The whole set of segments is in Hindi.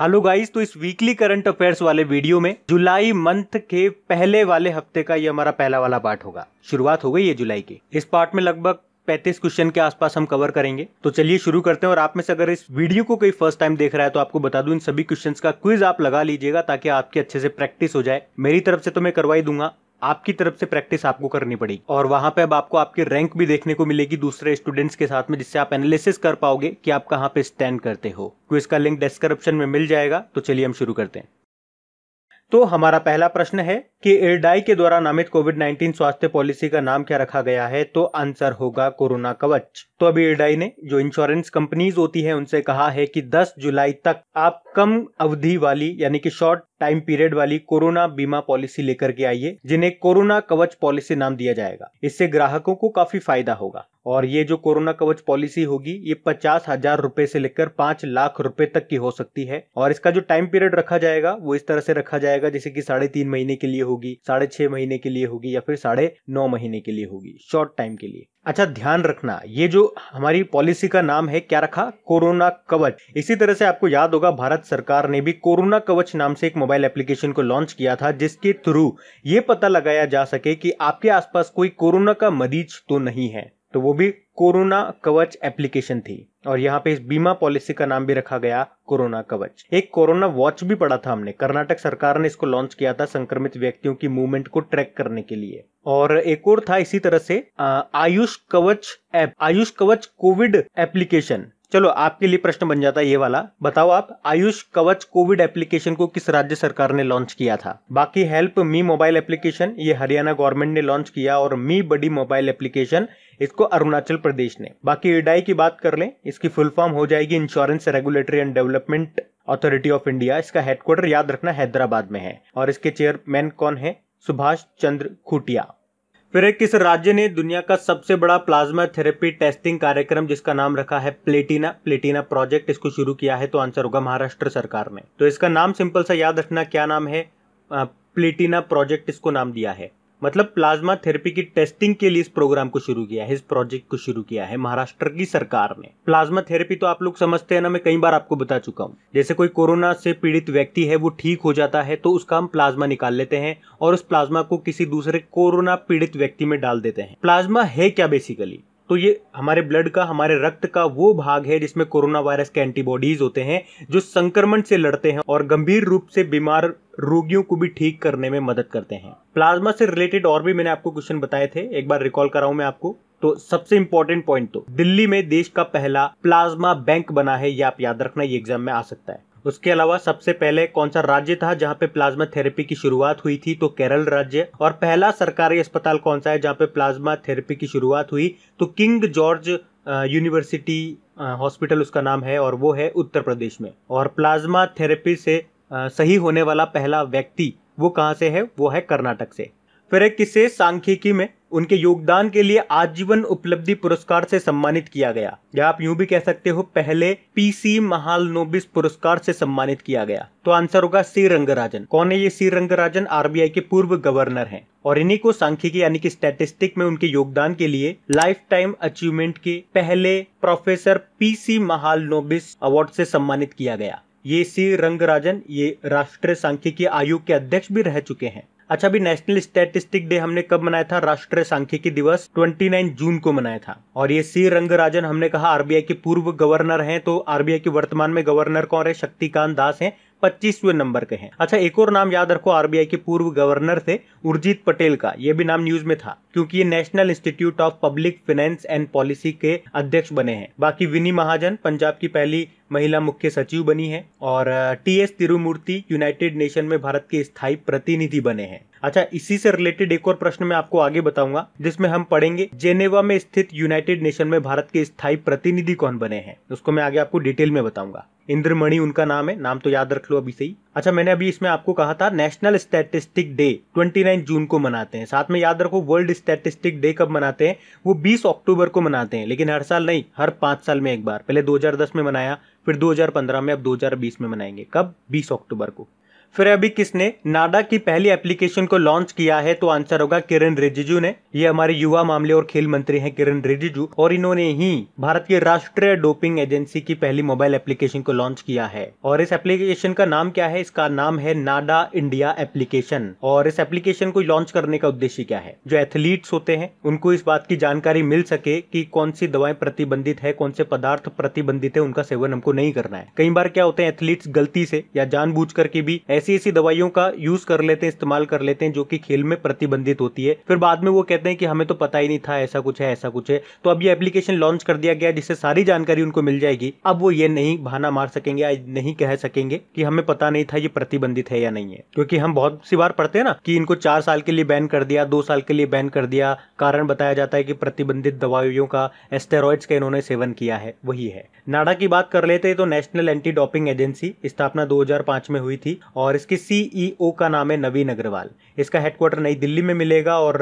हेलो गाइस तो इस वीकली करंट अफेयर्स वाले वीडियो में जुलाई मंथ के पहले वाले हफ्ते का ये हमारा पहला वाला पार्ट होगा शुरुआत हो गई है जुलाई की इस पार्ट में लगभग पैंतीस क्वेश्चन के आसपास हम कवर करेंगे तो चलिए शुरू करते हैं और आप में से अगर इस वीडियो को कोई फर्स्ट टाइम देख रहा है तो आपको बता दूं इन सभी क्वेश्चंस का क्विज आप लगा लीजिएगा ताकि आपकी अच्छे से प्रैक्टिस हो जाए मेरी तरफ से तो मैं करवाई दूंगा आपकी तरफ से प्रैक्टिस आपको करनी पड़ेगी और वहां पे अब आपको आपकी रैंक भी देखने को मिलेगी दूसरे स्टूडेंट्स के साथ में जिससे आप एनालिसिस कर पाओगे कि आप कहाँ पे स्टैंड करते हो क्विज तो का लिंक डिस्क्रिप्शन में मिल जाएगा तो चलिए हम शुरू करते हैं तो हमारा पहला प्रश्न है कि इरडाई के द्वारा नामित कोविड 19 स्वास्थ्य पॉलिसी का नाम क्या रखा गया है तो आंसर होगा कोरोना कवच तो अभी इरडाई ने जो इंश्योरेंस कंपनीज होती है उनसे कहा है कि 10 जुलाई तक आप कम अवधि वाली यानी कि शॉर्ट टाइम पीरियड वाली कोरोना बीमा पॉलिसी लेकर के आइए जिन्हें कोरोना कवच पॉलिसी नाम दिया जाएगा इससे ग्राहकों को काफी फायदा होगा और ये जो कोरोना कवच पॉलिसी होगी ये पचास हजार रूपए से लेकर पांच लाख रुपए तक की हो सकती है और इसका जो टाइम पीरियड रखा जाएगा वो इस तरह से रखा जाएगा जैसे कि साढ़े तीन महीने के लिए होगी साढ़े छह महीने के लिए होगी या फिर साढ़े नौ महीने के लिए होगी शॉर्ट टाइम के लिए अच्छा ध्यान रखना ये जो हमारी पॉलिसी का नाम है क्या रखा कोरोना कवच इसी तरह से आपको याद होगा भारत सरकार ने भी कोरोना कवच नाम से एक मोबाइल एप्लीकेशन को लॉन्च किया था जिसके थ्रू ये पता लगाया जा सके कि आपके आसपास कोई कोरोना का मरीज तो नहीं है तो वो भी कोरोना कवच एप्लीकेशन थी और यहाँ पे इस बीमा पॉलिसी का नाम भी रखा गया कोरोना कवच एक कोरोना वॉच भी पड़ा था हमने कर्नाटक सरकार ने इसको लॉन्च किया था संक्रमित व्यक्तियों की मूवमेंट को ट्रैक करने के लिए और एक और था इसी तरह से आयुष कवच ऐप आयुष कवच कोविड एप्लीकेशन चलो आपके लिए प्रश्न बन जाता है ये वाला बताओ आप आयुष कवच कोविड एप्लीकेशन को किस राज्य सरकार ने लॉन्च किया था बाकी हेल्प मी मोबाइल एप्लीकेशन ये हरियाणा गवर्नमेंट ने लॉन्च किया और मी बड़ी मोबाइल एप्लीकेशन इसको अरुणाचल प्रदेश ने बाकी इडाई की बात कर ले इसकी फुल फॉर्म हो जाएगी insurance regulatory and development authority of India इसका हेडक्वार्टर याद रखना हैदराबाद में है और इसके चेयरमैन कौन है सुभाष चंद्र खुटिया फिर किस राज्य ने दुनिया का सबसे बड़ा प्लाज्मा थेरेपी टेस्टिंग कार्यक्रम जिसका नाम रखा है प्लेटिना प्लेटिना प्रोजेक्ट इसको शुरू किया है तो आंसर होगा महाराष्ट्र सरकार ने तो इसका नाम सिंपल सा याद रखना क्या नाम है प्लेटिना प्रोजेक्ट इसको नाम दिया है मतलब प्लाज्मा थेरेपी की टेस्टिंग के लिए इस प्रोग्राम को शुरू किया है इस प्रोजेक्ट को शुरू किया है महाराष्ट्र की सरकार ने प्लाज्मा थेरेपी तो आप लोग समझते हैं ना मैं कई बार आपको बता चुका हूँ जैसे कोई कोरोना से पीड़ित व्यक्ति है वो ठीक हो जाता है तो उसका हम प्लाज्मा निकाल लेते हैं और उस प्लाज्मा को किसी दूसरे कोरोना पीड़ित व्यक्ति में डाल देते हैं प्लाज्मा है क्या बेसिकली तो ये हमारे ब्लड का हमारे रक्त का वो भाग है जिसमें कोरोना वायरस के एंटीबॉडीज होते हैं जो संक्रमण से लड़ते हैं और गंभीर रूप से बीमार रोगियों को भी ठीक करने में मदद करते हैं प्लाज्मा से रिलेटेड और भी मैंने आपको क्वेश्चन बताए थे एक बार रिकॉल कराऊं मैं आपको तो सबसे इंपॉर्टेंट पॉइंट तो दिल्ली में देश का पहला प्लाज्मा बैंक बना है ये आप याद रखना ये एग्जाम में आ सकता है उसके अलावा सबसे पहले कौन सा राज्य था जहाँ पे प्लाज्मा थेरेपी की शुरुआत हुई थी तो केरल राज्य और पहला सरकारी अस्पताल कौन सा है जहाँ पे प्लाज्मा थेरेपी की शुरुआत हुई तो किंग जॉर्ज यूनिवर्सिटी हॉस्पिटल उसका नाम है और वो है उत्तर प्रदेश में और प्लाज्मा थेरेपी से सही होने वाला पहला व्यक्ति वो कहाँ से है वो है कर्नाटक से फिर एक किसे सांख्यिकी में उनके योगदान के लिए आजीवन उपलब्धि पुरस्कार से सम्मानित किया गया या आप यूं भी कह सकते हो पहले पीसी नोबिस पुरस्कार से सम्मानित किया गया तो आंसर होगा सी रंगराजन कौन है ये सी रंगराजन आरबीआई के पूर्व गवर्नर हैं और इन्हीं को सांख्यिकी यानी कि स्टैटिस्टिक में उनके योगदान के लिए लाइफ टाइम अचीवमेंट के पहले प्रोफेसर पीसी नोबिस अवार्ड से सम्मानित किया गया ये सी रंगराजन ये राष्ट्रीय सांख्यिकी आयोग के अध्यक्ष भी रह चुके हैं अच्छा अभी नेशनल स्टेटिस्टिक डे हमने कब मनाया था राष्ट्रीय सांख्यिकी दिवस 29 जून को मनाया था और ये सी रंगराजन हमने कहा आरबीआई के पूर्व गवर्नर हैं तो आरबीआई के वर्तमान में गवर्नर कौन है शक्तिकांत दास हैं पच्चीसवें नंबर के हैं अच्छा एक और नाम याद रखो आरबीआई के पूर्व गवर्नर थे उर्जित पटेल का ये भी नाम न्यूज में था क्योंकि ये national institute of public finance and policy के अध्यक्ष बने हैं बाकी विनी महाजन पंजाब की पहली महिला मुख्य सचिव बनी है और T S Tirumurti united nation में भारत के स्थायी प्रतिनिधि बने हैं अच्छा इसी से रिलेटेड एक और प्रश्न मैं आपको आगे बताऊंगा जिसमें हम पढ़ेंगे जेनेवा में स्थित यूनाइटेड नेशन में भारत के स्थायी प्रतिनिधि कौन बने हैं उसको मैं आगे आपको डिटेल में बताऊंगा इंद्रमणि उनका नाम है नाम तो याद रख लो अभी से ही अच्छा मैंने अभी इसमें आपको कहा था नेशनल स्टैटिस्टिक डे 29 जून को मनाते हैं साथ में याद रखो वर्ल्ड स्टैटिस्टिक डे कब मनाते हैं वो 20 अक्टूबर को मनाते हैं लेकिन हर साल नहीं हर पांच साल में एक बार पहले 2010 में मनाया फिर 2015 में अब 2020 में मनाएंगे कब 20 अक्टूबर को फिर अभी किसने नाडा की पहली एप्लीकेशन को लॉन्च किया है तो आंसर होगा किरण रिजिजू ने ये हमारे युवा मामले और खेल मंत्री हैं किरण रिजिजू और इन्होंने ही भारत की राष्ट्रीय डोपिंग एजेंसी की पहली मोबाइल एप्लीकेशन को लॉन्च किया है और इस एप्लीकेशन का नाम क्या है इसका नाम है नाडा इंडिया एप्लीकेशन और इस एप्लीकेशन को लॉन्च करने का उद्देश्य क्या है जो एथलीट्स होते हैं उनको इस बात की जानकारी मिल सके की कौन सी दवाएं प्रतिबंधित है कौन से पदार्थ प्रतिबंधित है उनका सेवन हमको नहीं करना है कई बार क्या होते हैं एथलीट्स गलती से या जान करके भी ऐसे ऐसी ऐसी दवाइयों का यूज कर लेते हैं इस्तेमाल कर लेते हैं जो कि खेल में प्रतिबंधित होती है फिर बाद में वो कहते हैं कि हमें तो पता ही नहीं था ऐसा कुछ है ऐसा कुछ है तो अब ये एप्लीकेशन लॉन्च कर दिया गया जिससे सारी जानकारी उनको मिल जाएगी अब वो ये नहीं बहाना मार सकेंगे नहीं कह सकेंगे कि हमें पता नहीं था ये प्रतिबंधित है या नहीं है क्योंकि हम बहुत सी बार पढ़ते हैं ना कि इनको चार साल के लिए बैन कर दिया दो साल के लिए बैन कर दिया कारण बताया जाता है कि प्रतिबंधित दवाइयों का एस्टेरॉइड्स का इन्होंने सेवन किया है वही है नाडा की बात कर लेते तो नेशनल एंटी डॉपिंग एजेंसी स्थापना दो में हुई थी और और इसके सीईओ e का नाम है नवीन अग्रवाल इसका हेडक्वार्टर नई दिल्ली में मिलेगा और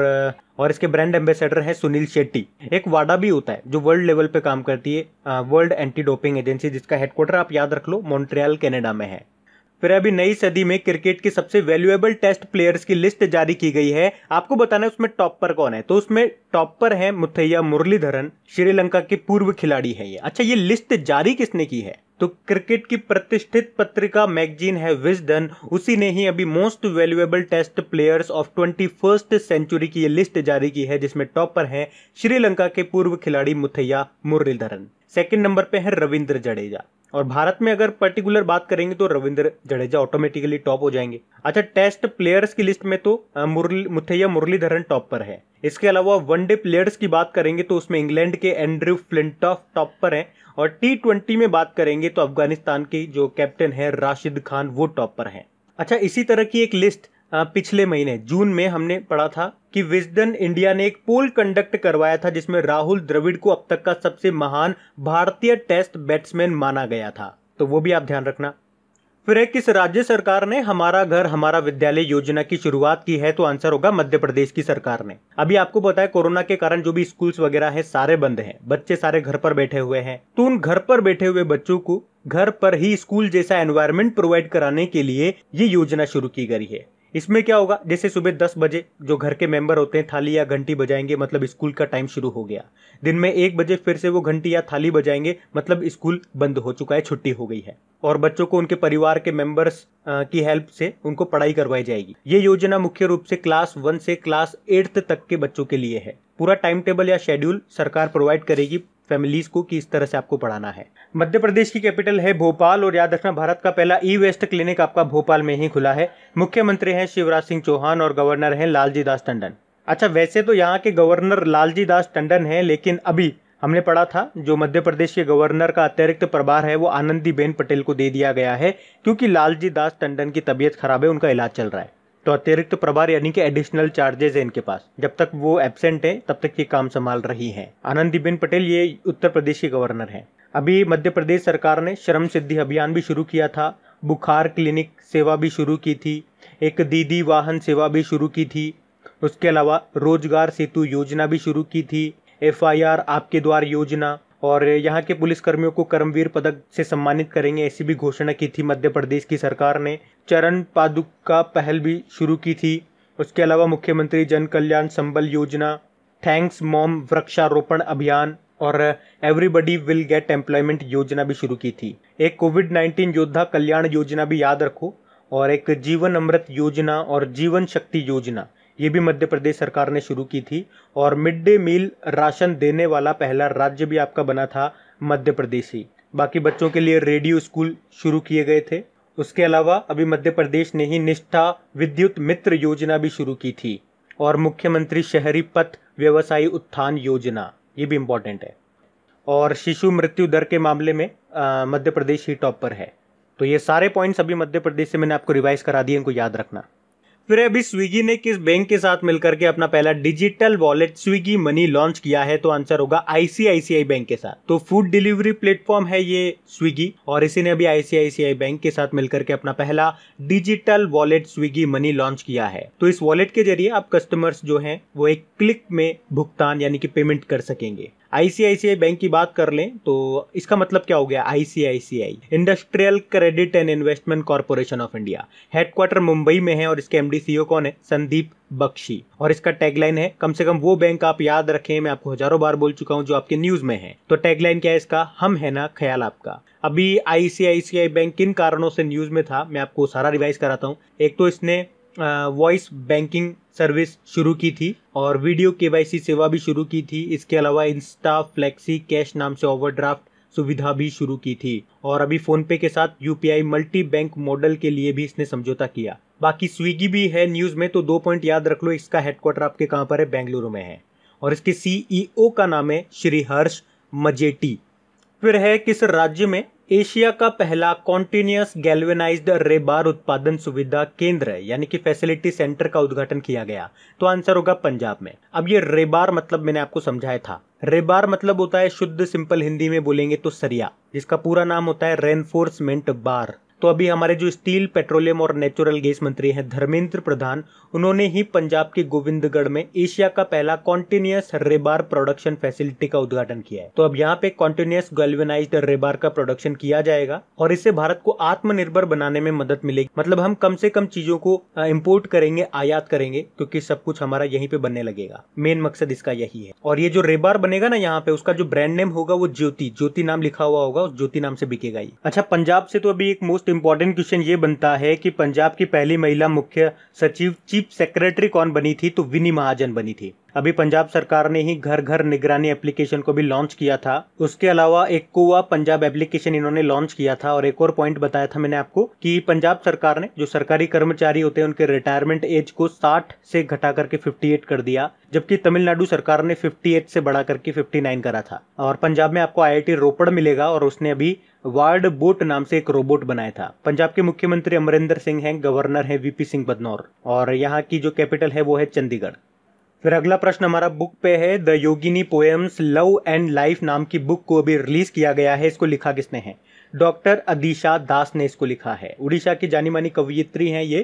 और इसके ब्रांड एम्बेसडर है सुनील शेट्टी एक वाडा भी होता है जो वर्ल्ड लेवल पे काम करती है वर्ल्ड एंटी डोपिंग एजेंसी जिसका हेडक्वार्टर आप याद रख लो मॉन्ट्रियल कैनेडा में है फिर अभी नई सदी में क्रिकेट के सबसे वैल्यूएबल टेस्ट प्लेयर्स की लिस्ट जारी की गई है आपको बताना है उसमें टॉप पर कौन है तो उसमें टॉप पर है मुथैया मुरलीधरन श्रीलंका के पूर्व खिलाड़ी है ये अच्छा ये लिस्ट जारी किसने की है तो क्रिकेट की प्रतिष्ठित पत्रिका मैगजीन है विजडन उसी ने ही अभी most valuable test players of twenty first century की ये लिस्ट जारी की है जिसमें टॉपर हैं श्रीलंका के पूर्व खिलाड़ी मुथैया मुरलीधरन सेकंड नंबर पे है रविंद्र जडेजा और भारत में अगर पर्टिकुलर बात करेंगे तो रविंद्र जडेजा ऑटोमेटिकली टॉप हो जाएंगे अच्छा टेस्ट प्लेयर्स की लिस्ट में तो मुरली मुथैया मुरलीधरन टॉप पर है इसके अलावा वनडे प्लेयर्स की बात करेंगे तो उसमें इंग्लैंड के एंड्रयू फ्लिंटॉफ टॉप पर हैं और टी ट्वेंटी में बात करेंगे तो अफगानिस्तान की जो कैप्टन है राशिद खान वो टॉप पर हैं अच्छा इसी तरह की एक लिस्ट पिछले महीने जून में हमने पढ़ा था कि विजडन इंडिया ने एक पोल कंडक्ट करवाया था जिसमें राहुल द्रविड़ को अब तक का सबसे महान भारतीय टेस्ट बैट्समैन माना गया था तो वो भी आप ध्यान रखना फिर किस राज्य सरकार ने हमारा घर हमारा विद्यालय योजना की शुरुआत की है तो आंसर होगा मध्य प्रदेश की सरकार ने अभी आपको बताया कोरोना के कारण जो भी स्कूल्स वगैरह है सारे बंद हैं बच्चे सारे घर पर बैठे हुए हैं तो उन घर पर बैठे हुए बच्चों को घर पर ही स्कूल जैसा एनवायरमेंट प्रोवाइड कराने के लिए ये योजना शुरू की गई है इसमें क्या होगा जैसे सुबह दस बजे जो घर के मेंबर होते हैं थाली या घंटी बजाएंगे मतलब स्कूल का टाइम शुरू हो गया दिन में एक बजे फिर से वो घंटी या थाली बजाएंगे मतलब स्कूल बंद हो चुका है छुट्टी हो गई है और बच्चों को उनके परिवार के मेंबर्स की हेल्प से उनको पढ़ाई करवाई जाएगी ये योजना मुख्य रूप से क्लास वन से क्लास एट्थ तक के बच्चों के लिए है पूरा टाइम टेबल या शेड्यूल सरकार प्रोवाइड करेगी फैमिलीज को किस तरह से आपको पढ़ाना है मध्य प्रदेश की कैपिटल है भोपाल और याद रखना भारत का पहला ई वेस्ट क्लिनिक आपका भोपाल में ही खुला है मुख्यमंत्री हैं शिवराज सिंह चौहान और गवर्नर हैं लालजी दास टंडन अच्छा वैसे तो यहाँ के गवर्नर लालजी दास टंडन हैं लेकिन अभी हमने पढ़ा था जो मध्य प्रदेश के गवर्नर का अतिरिक्त प्रभार है वो आनंदीबेन पटेल को दे दिया गया है क्योंकि लालजी दास टंडन की तबीयत खराब है उनका इलाज चल रहा है तो अतिरिक्त प्रभार यानी कि एडिशनल चार्जेज है इनके पास जब तक वो एबसेंट है तब तक ये काम संभाल रही है आनंदीबेन पटेल ये उत्तर प्रदेश के गवर्नर है अभी मध्य प्रदेश सरकार ने श्रम सिद्धि अभियान भी शुरू किया था बुखार क्लिनिक सेवा भी शुरू की थी एक दीदी वाहन सेवा भी शुरू की थी उसके अलावा रोजगार सेतु योजना भी शुरू की थी एफ आपके द्वार योजना और यहाँ के पुलिसकर्मियों को कर्मवीर पदक से सम्मानित करेंगे ऐसी भी घोषणा की थी मध्य प्रदेश की सरकार ने चरण पादुक का पहल भी शुरू की थी उसके अलावा मुख्यमंत्री जन कल्याण संबल योजना थैंक्स मॉम वृक्षारोपण अभियान और एवरीबडी विल गेट एम्प्लॉयमेंट योजना भी शुरू की थी एक कोविड नाइन्टीन योद्धा कल्याण योजना भी याद रखो और एक जीवन अमृत योजना और जीवन शक्ति योजना ये भी मध्य प्रदेश सरकार ने शुरू की थी और मिड डे मील राशन देने वाला पहला राज्य भी आपका बना था मध्य प्रदेश ही बाकी बच्चों के लिए रेडियो स्कूल शुरू किए गए थे उसके अलावा अभी मध्य प्रदेश ने ही निष्ठा विद्युत मित्र योजना भी शुरू की थी और मुख्यमंत्री शहरी पथ व्यवसायी उत्थान योजना ये भी इम्पोर्टेंट है और शिशु मृत्यु दर के मामले में मध्य प्रदेश ही टॉप पर है तो ये सारे पॉइंट्स अभी मध्य प्रदेश से मैंने आपको रिवाइज करा दिए इनको याद रखना फिर अभी स्विगी ने किस बैंक के साथ मिलकर के अपना पहला digital wallet Swiggy money launch किया है तो आंसर होगा आईसीआईसीआई बैंक के साथ तो फूड डिलीवरी प्लेटफॉर्म है ये स्विगी और इसी ने अभी आईसीआईसीआई बैंक के साथ मिलकर के अपना पहला digital wallet Swiggy money launch किया है तो इस वॉलेट के जरिए आप कस्टमर्स जो है वो एक क्लिक में भुगतान यानी कि पेमेंट कर सकेंगे आईसीआईसीआई बैंक की बात कर लें तो इसका मतलब क्या हो गया ICICI industrial credit and investment corporation of India headquarter Mumbai में है और इसके एमडी सीईओ e कौन है संदीप बख्शी और इसका टैगलाइन है कम से कम वो बैंक आप याद रखें मैं आपको हजारों बार बोल चुका हूँ जो आपके न्यूज में है तो टैगलाइन क्या है इसका हम है ना ख्याल आपका अभी आईसीआईसीआई बैंक किन कारणों से न्यूज में था मैं आपको सारा रिवाइज कराता हूँ एक तो इसने वॉइस बैंकिंग सर्विस शुरू की थी और वीडियो केवाईसी सेवा भी शुरू की थी इसके अलावा इंस्टा फ्लेक्सी कैश नाम से ओवरड्राफ्ट सुविधा भी शुरू की थी और अभी फोन पे के साथ यूपीआई मल्टी बैंक मॉडल के लिए भी इसने समझौता किया बाकी स्विगी भी है न्यूज में तो दो पॉइंट याद रख लो इसका हेडक्वार्टर आपके कहाँ पर है बेंगलुरु में है और इसके सीईओ e का नाम है श्री हर्ष मजेटी फिर है किस राज्य में एशिया का पहला कॉन्टिन्यूस गैल्वेनाइज्ड रेबार उत्पादन सुविधा केंद्र यानी कि फैसिलिटी सेंटर का उद्घाटन किया गया तो आंसर होगा पंजाब में अब ये रेबार मतलब मैंने आपको समझाया था रेबार मतलब होता है शुद्ध सिंपल हिंदी में बोलेंगे तो सरिया जिसका पूरा नाम होता है रेनफोर्समेंट बार तो अभी हमारे जो स्टील पेट्रोलियम और नेचुरल गैस मंत्री हैं धर्मेंद्र प्रधान उन्होंने ही पंजाब के गोविंदगढ़ में एशिया का पहला कॉन्टिन्यूस रेबार प्रोडक्शन फैसिलिटी का उद्घाटन किया है तो अब यहाँ पे कॉन्टिन्यूस गल्वेनाइज रेबार का प्रोडक्शन किया जाएगा और इससे भारत को आत्मनिर्भर बनाने में मदद मिलेगी मतलब हम कम से कम चीजों को इम्पोर्ट करेंगे आयात करेंगे क्योंकि सब कुछ हमारा यहीं पे बनने लगेगा मेन मकसद इसका यही है और ये जो रेबार बनेगा ना यहाँ पे उसका जो ब्रांड नेम होगा वो ज्योति ज्योति नाम लिखा हुआ होगा ज्योति नाम से बिकेगा ये अच्छा पंजाब से तो अभी एक मोस्ट इम्पॉर्टेंट क्वेश्चन ये बनता है कि पंजाब की पहली महिला मुख्य सचिव चीफ सेक्रेटरी कौन बनी थी तो विनी महाजन बनी थी अभी पंजाब सरकार ने ही घर घर निगरानी एप्लीकेशन को भी लॉन्च किया था उसके अलावा एक कुआ पंजाब एप्लीकेशन इन्होंने लॉन्च किया था और एक और पॉइंट बताया था मैंने आपको कि पंजाब सरकार ने जो सरकारी कर्मचारी होते हैं उनके रिटायरमेंट एज को 60 से घटा करके 58 कर दिया जबकि तमिलनाडु सरकार ने 58 से बढ़ा करके 59 करा था और पंजाब में आपको आई रोपड़ मिलेगा और उसने अभी वार्ड बोट नाम से एक रोबोट बनाया था पंजाब के मुख्यमंत्री अमरिंदर सिंह हैं गवर्नर हैं वीपी सिंह बदनौर और यहाँ की जो कैपिटल है वो है चंडीगढ़ फिर अगला प्रश्न हमारा बुक पे है the Yogini poems love and life नाम की बुक को अभी रिलीज किया गया है इसको लिखा किसने है डॉक्टर अदिशा दास ने इसको लिखा है उड़ीसा की जानी मानी कवियत्री हैं ये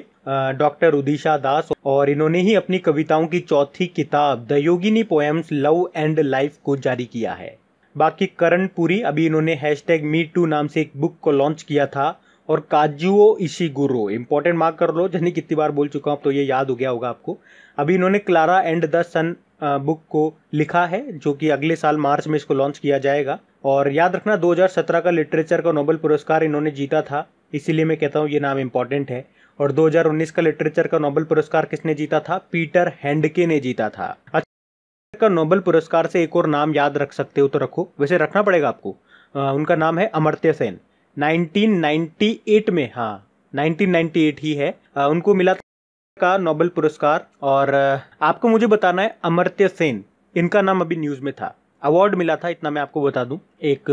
डॉक्टर उदिशा दास और इन्होंने ही अपनी कविताओं की चौथी किताब the Yogini poems love and life को जारी किया है बाकी करण पुरी अभी इन्होंने हैश टैग मी टू नाम से एक बुक को लॉन्च किया था और काजुओ इशी गुरो इंपॉर्टेंट मार्क कर लो जनी कितनी बार बोल चुका हूँ तो ये याद हो गया होगा आपको अभी इन्होंने Clara and the sun book को लिखा है जो कि अगले साल मार्च में इसको लॉन्च किया जाएगा और याद रखना 2017 का लिटरेचर का नोबेल पुरस्कार इन्होंने जीता था इसीलिए मैं कहता हूँ ये नाम इम्पॉर्टेंट है और 2019 का लिटरेचर का नोबेल पुरस्कार किसने जीता था पीटर हैंडके ने जीता था का नोबेल पुरस्कार से एक और नाम याद रख सकते हो तो रखो वैसे रखना पड़ेगा आपको आ, उनका नाम है अमर्त्य सेन 1998 में हाँ 1998 ही है आ, उनको मिला का नोबेल पुरस्कार और आपको मुझे बताना है अमर्त्य सेन इनका नाम अभी न्यूज़ में था अवार्ड मिला था इतना मैं आपको बता दूं एक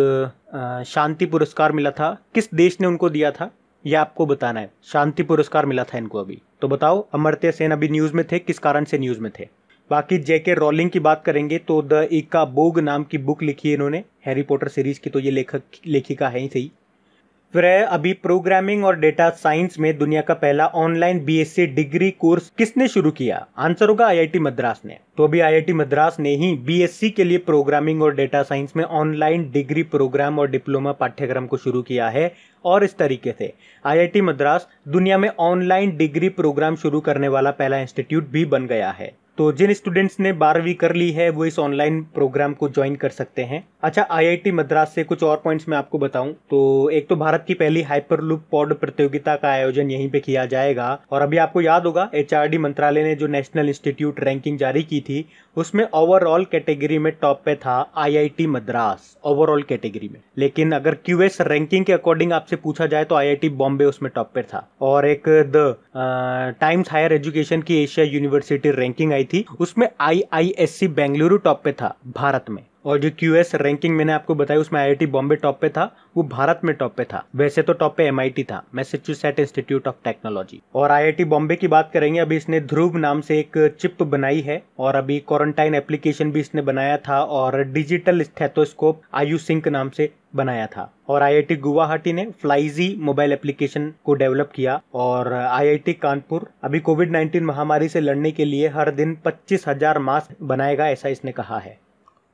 शांति पुरस्कार मिला था किस देश ने उनको दिया था ये आपको बताना है शांति पुरस्कार मिला था इनको अभी तो बताओ अमर्त्य सेन अभी न्यूज़ में थे किस कारण से न्यूज़ में थे बाकी जेके रोलिंग की बात करेंगे तो द इका बोग नाम की बुक लिखी है इन्होंने हैरी पॉटर सीरीज की तो ये लेखक लेखिका है ही सही फिर अभी प्रोग्रामिंग और डेटा साइंस में दुनिया का पहला ऑनलाइन बीएससी डिग्री कोर्स किसने शुरू किया आंसर होगा आईआईटी मद्रास ने तो अभी आईआईटी मद्रास ने ही बीएससी के लिए प्रोग्रामिंग और डेटा साइंस में ऑनलाइन डिग्री प्रोग्राम और डिप्लोमा पाठ्यक्रम को शुरू किया है और इस तरीके से आईआईटी मद्रास दुनिया में ऑनलाइन डिग्री प्रोग्राम शुरू करने वाला पहला इंस्टीट्यूट भी बन गया है तो जिन स्टूडेंट्स ने बारहवीं कर ली है वो इस ऑनलाइन प्रोग्राम को ज्वाइन कर सकते हैं अच्छा आईआईटी मद्रास से कुछ और पॉइंट्स मैं आपको बताऊं तो एक तो भारत की पहली हाइपर लुप पॉड प्रतियोगिता का आयोजन यहीं पे किया जाएगा और अभी आपको याद होगा एचआरडी मंत्रालय ने जो नेशनल इंस्टीट्यूट रैंकिंग जारी की थी उसमें ओवरऑल कैटेगरी में टॉप पे था आई मद्रास ओवरऑल कैटेगरी में लेकिन अगर क्यूएस रैंकिंग के अकॉर्डिंग आपसे पूछा जाए तो आई बॉम्बे उसमें टॉप पे था और एक द टाइम्स हायर एजुकेशन की एशिया यूनिवर्सिटी रैंकिंग आई थी उसमें सी बेंगलुरु टॉप पे था भारत में और जो क्यू रैंकिंग मैंने आपको बताई उसमें आई बॉम्बे टॉप पे था वो भारत में टॉप पे था वैसे तो टॉप पे एम था मैसेच्यूसेट इंस्टीट्यूट ऑफ टेक्नोलॉजी और आई बॉम्बे की बात करेंगे अभी इसने ध्रुव नाम से एक चिप बनाई है और अभी क्वारंटाइन एप्लीकेशन भी इसने बनाया था और डिजिटल स्थेटोस्कोप आयु सिंक नाम से बनाया था और आईआईटी गुवाहाटी ने फ्लाइजी मोबाइल एप्लीकेशन को डेवलप किया और आईआईटी कानपुर अभी कोविड 19 महामारी से लड़ने के लिए हर दिन पच्चीस हजार मास्क बनाएगा ऐसा इसने कहा है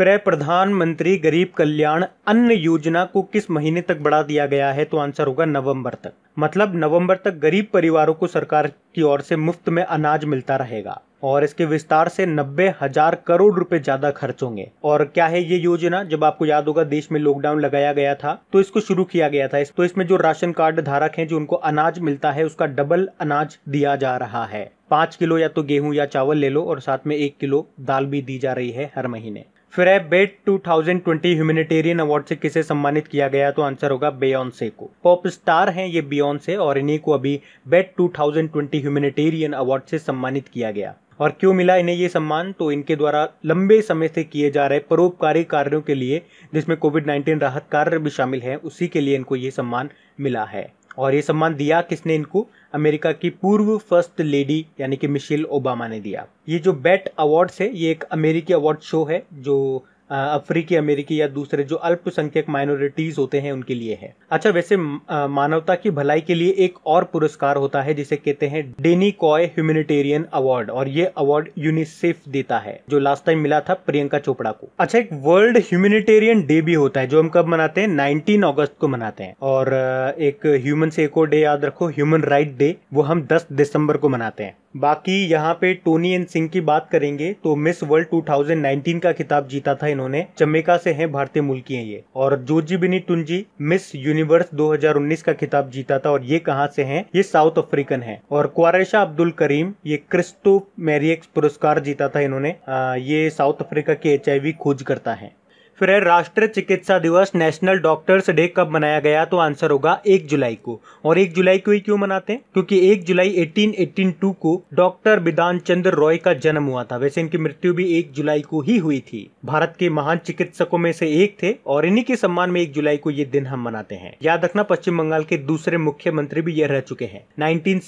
क्रय प्रधानमंत्री गरीब कल्याण अन्न योजना को किस महीने तक बढ़ा दिया गया है तो आंसर होगा नवंबर तक मतलब नवंबर तक गरीब परिवारों को सरकार की ओर से मुफ्त में अनाज मिलता रहेगा और इसके विस्तार से नब्बे हजार करोड़ रुपए ज्यादा खर्च होंगे और क्या है ये योजना जब आपको याद होगा देश में लॉकडाउन लगाया गया था तो इसको शुरू किया गया था तो इसमें जो राशन कार्ड धारक हैं जो उनको अनाज मिलता है उसका डबल अनाज दिया जा रहा है पांच किलो या तो गेहूं या चावल ले लो और साथ में एक किलो दाल भी दी जा रही है हर महीने फिर है बेट 2020 ह्यूमैनिटेरियन अवार्ड से किसे सम्मानित किया गया तो आंसर होगा से को पॉप स्टार हैं ये से और इन्हीं को अभी बेट 2020 ह्यूमैनिटेरियन अवार्ड से सम्मानित किया गया और क्यों मिला इन्हें ये सम्मान तो इनके द्वारा लंबे समय से किए जा रहे परोपकारी कार्यों के लिए जिसमें कोविड नाइन्टीन राहत कार्य भी शामिल है उसी के लिए इनको ये सम्मान मिला है और ये सम्मान दिया किसने इनको अमेरिका की पूर्व फर्स्ट लेडी यानी कि मिशेल ओबामा ने दिया ये जो बेट अवार्ड्स है ये एक अमेरिकी अवार्ड शो है जो अफ्रीकी अमेरिकी या दूसरे जो अल्पसंख्यक माइनॉरिटीज होते हैं उनके लिए है अच्छा वैसे मानवता की भलाई के लिए एक और पुरस्कार होता है जिसे कहते हैं डेनी कॉय ह्यूमेटेरियन अवार्ड और ये अवार्ड यूनिसेफ देता है जो लास्ट टाइम मिला था प्रियंका चोपड़ा को अच्छा एक वर्ल्ड ह्यूमनिटेरियन डे भी होता है जो हम कब मनाते हैं नाइनटीन अगस्त को मनाते हैं और एक ह्यूमन से एक डे याद रखो ह्यूमन राइट डे वो हम दस दिसंबर को मनाते हैं बाकी यहाँ पे टोनी एंड सिंह की बात करेंगे तो मिस वर्ल्ड 2019 का खिताब जीता था इन्होंने चमेका से हैं भारतीय मूल की हैं ये और जोजी बिनी टुंजी मिस यूनिवर्स 2019 का खिताब जीता था और ये कहाँ से हैं ये साउथ अफ्रीकन हैं और क्वारेशा अब्दुल करीम ये क्रिस्टो मैरियक्स पुरस्कार जीता था इन्होंने ये साउथ अफ्रीका के एच खोज करता है फिर है राष्ट्रीय चिकित्सा दिवस नेशनल डॉक्टर्स डे कब मनाया गया तो आंसर होगा एक जुलाई को और एक जुलाई को ही क्यों मनाते हैं क्योंकि एक जुलाई 1882 को डॉक्टर विदान चंद्र रॉय का जन्म हुआ था वैसे इनकी मृत्यु भी एक जुलाई को ही हुई थी भारत के महान चिकित्सकों में से एक थे और इन्हीं के सम्मान में एक जुलाई को ये दिन हम मनाते हैं याद रखना पश्चिम बंगाल के दूसरे मुख्यमंत्री भी यह रह चुके हैं नाइनटीन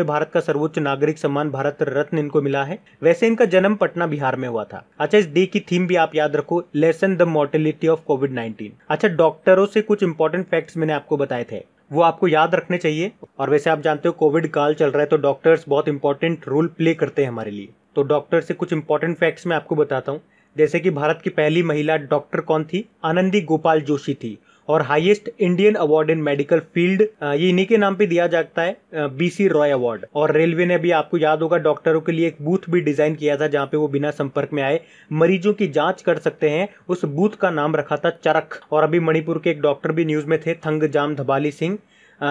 में भारत का सर्वोच्च नागरिक सम्मान भारत रत्न इनको मिला है वैसे इनका जन्म पटना बिहार में हुआ था अच्छा इस डे की थीम भी आप याद रखो lesson the mortality of covid nineteen अच्छा डॉक्टरों से कुछ इंपॉर्टेंट फैक्ट्स मैंने आपको बताए थे वो आपको याद रखने चाहिए और वैसे आप जानते हो कोविड काल चल रहा है तो डॉक्टर्स बहुत इंपॉर्टेंट रोल प्ले करते हैं हमारे लिए तो डॉक्टर से कुछ इंपॉर्टेंट फैक्ट्स मैं आपको बताता हूँ जैसे कि भारत की पहली महिला डॉक्टर कौन थी आनंदी गोपाल जोशी थी और highest Indian award in medical field ये इन्हीं के नाम पे दिया जाता है B C Roy award railway ने भी आपको याद होगा डॉक्टरों के लिए एक बूथ भी डिजाइन किया था जहाँ पे वो बिना संपर्क में आए मरीजों की जांच कर सकते हैं उस बूथ का नाम रखा था चरक और अभी मणिपुर के एक डॉक्टर भी न्यूज में थे थंग जाम धबाली सिंह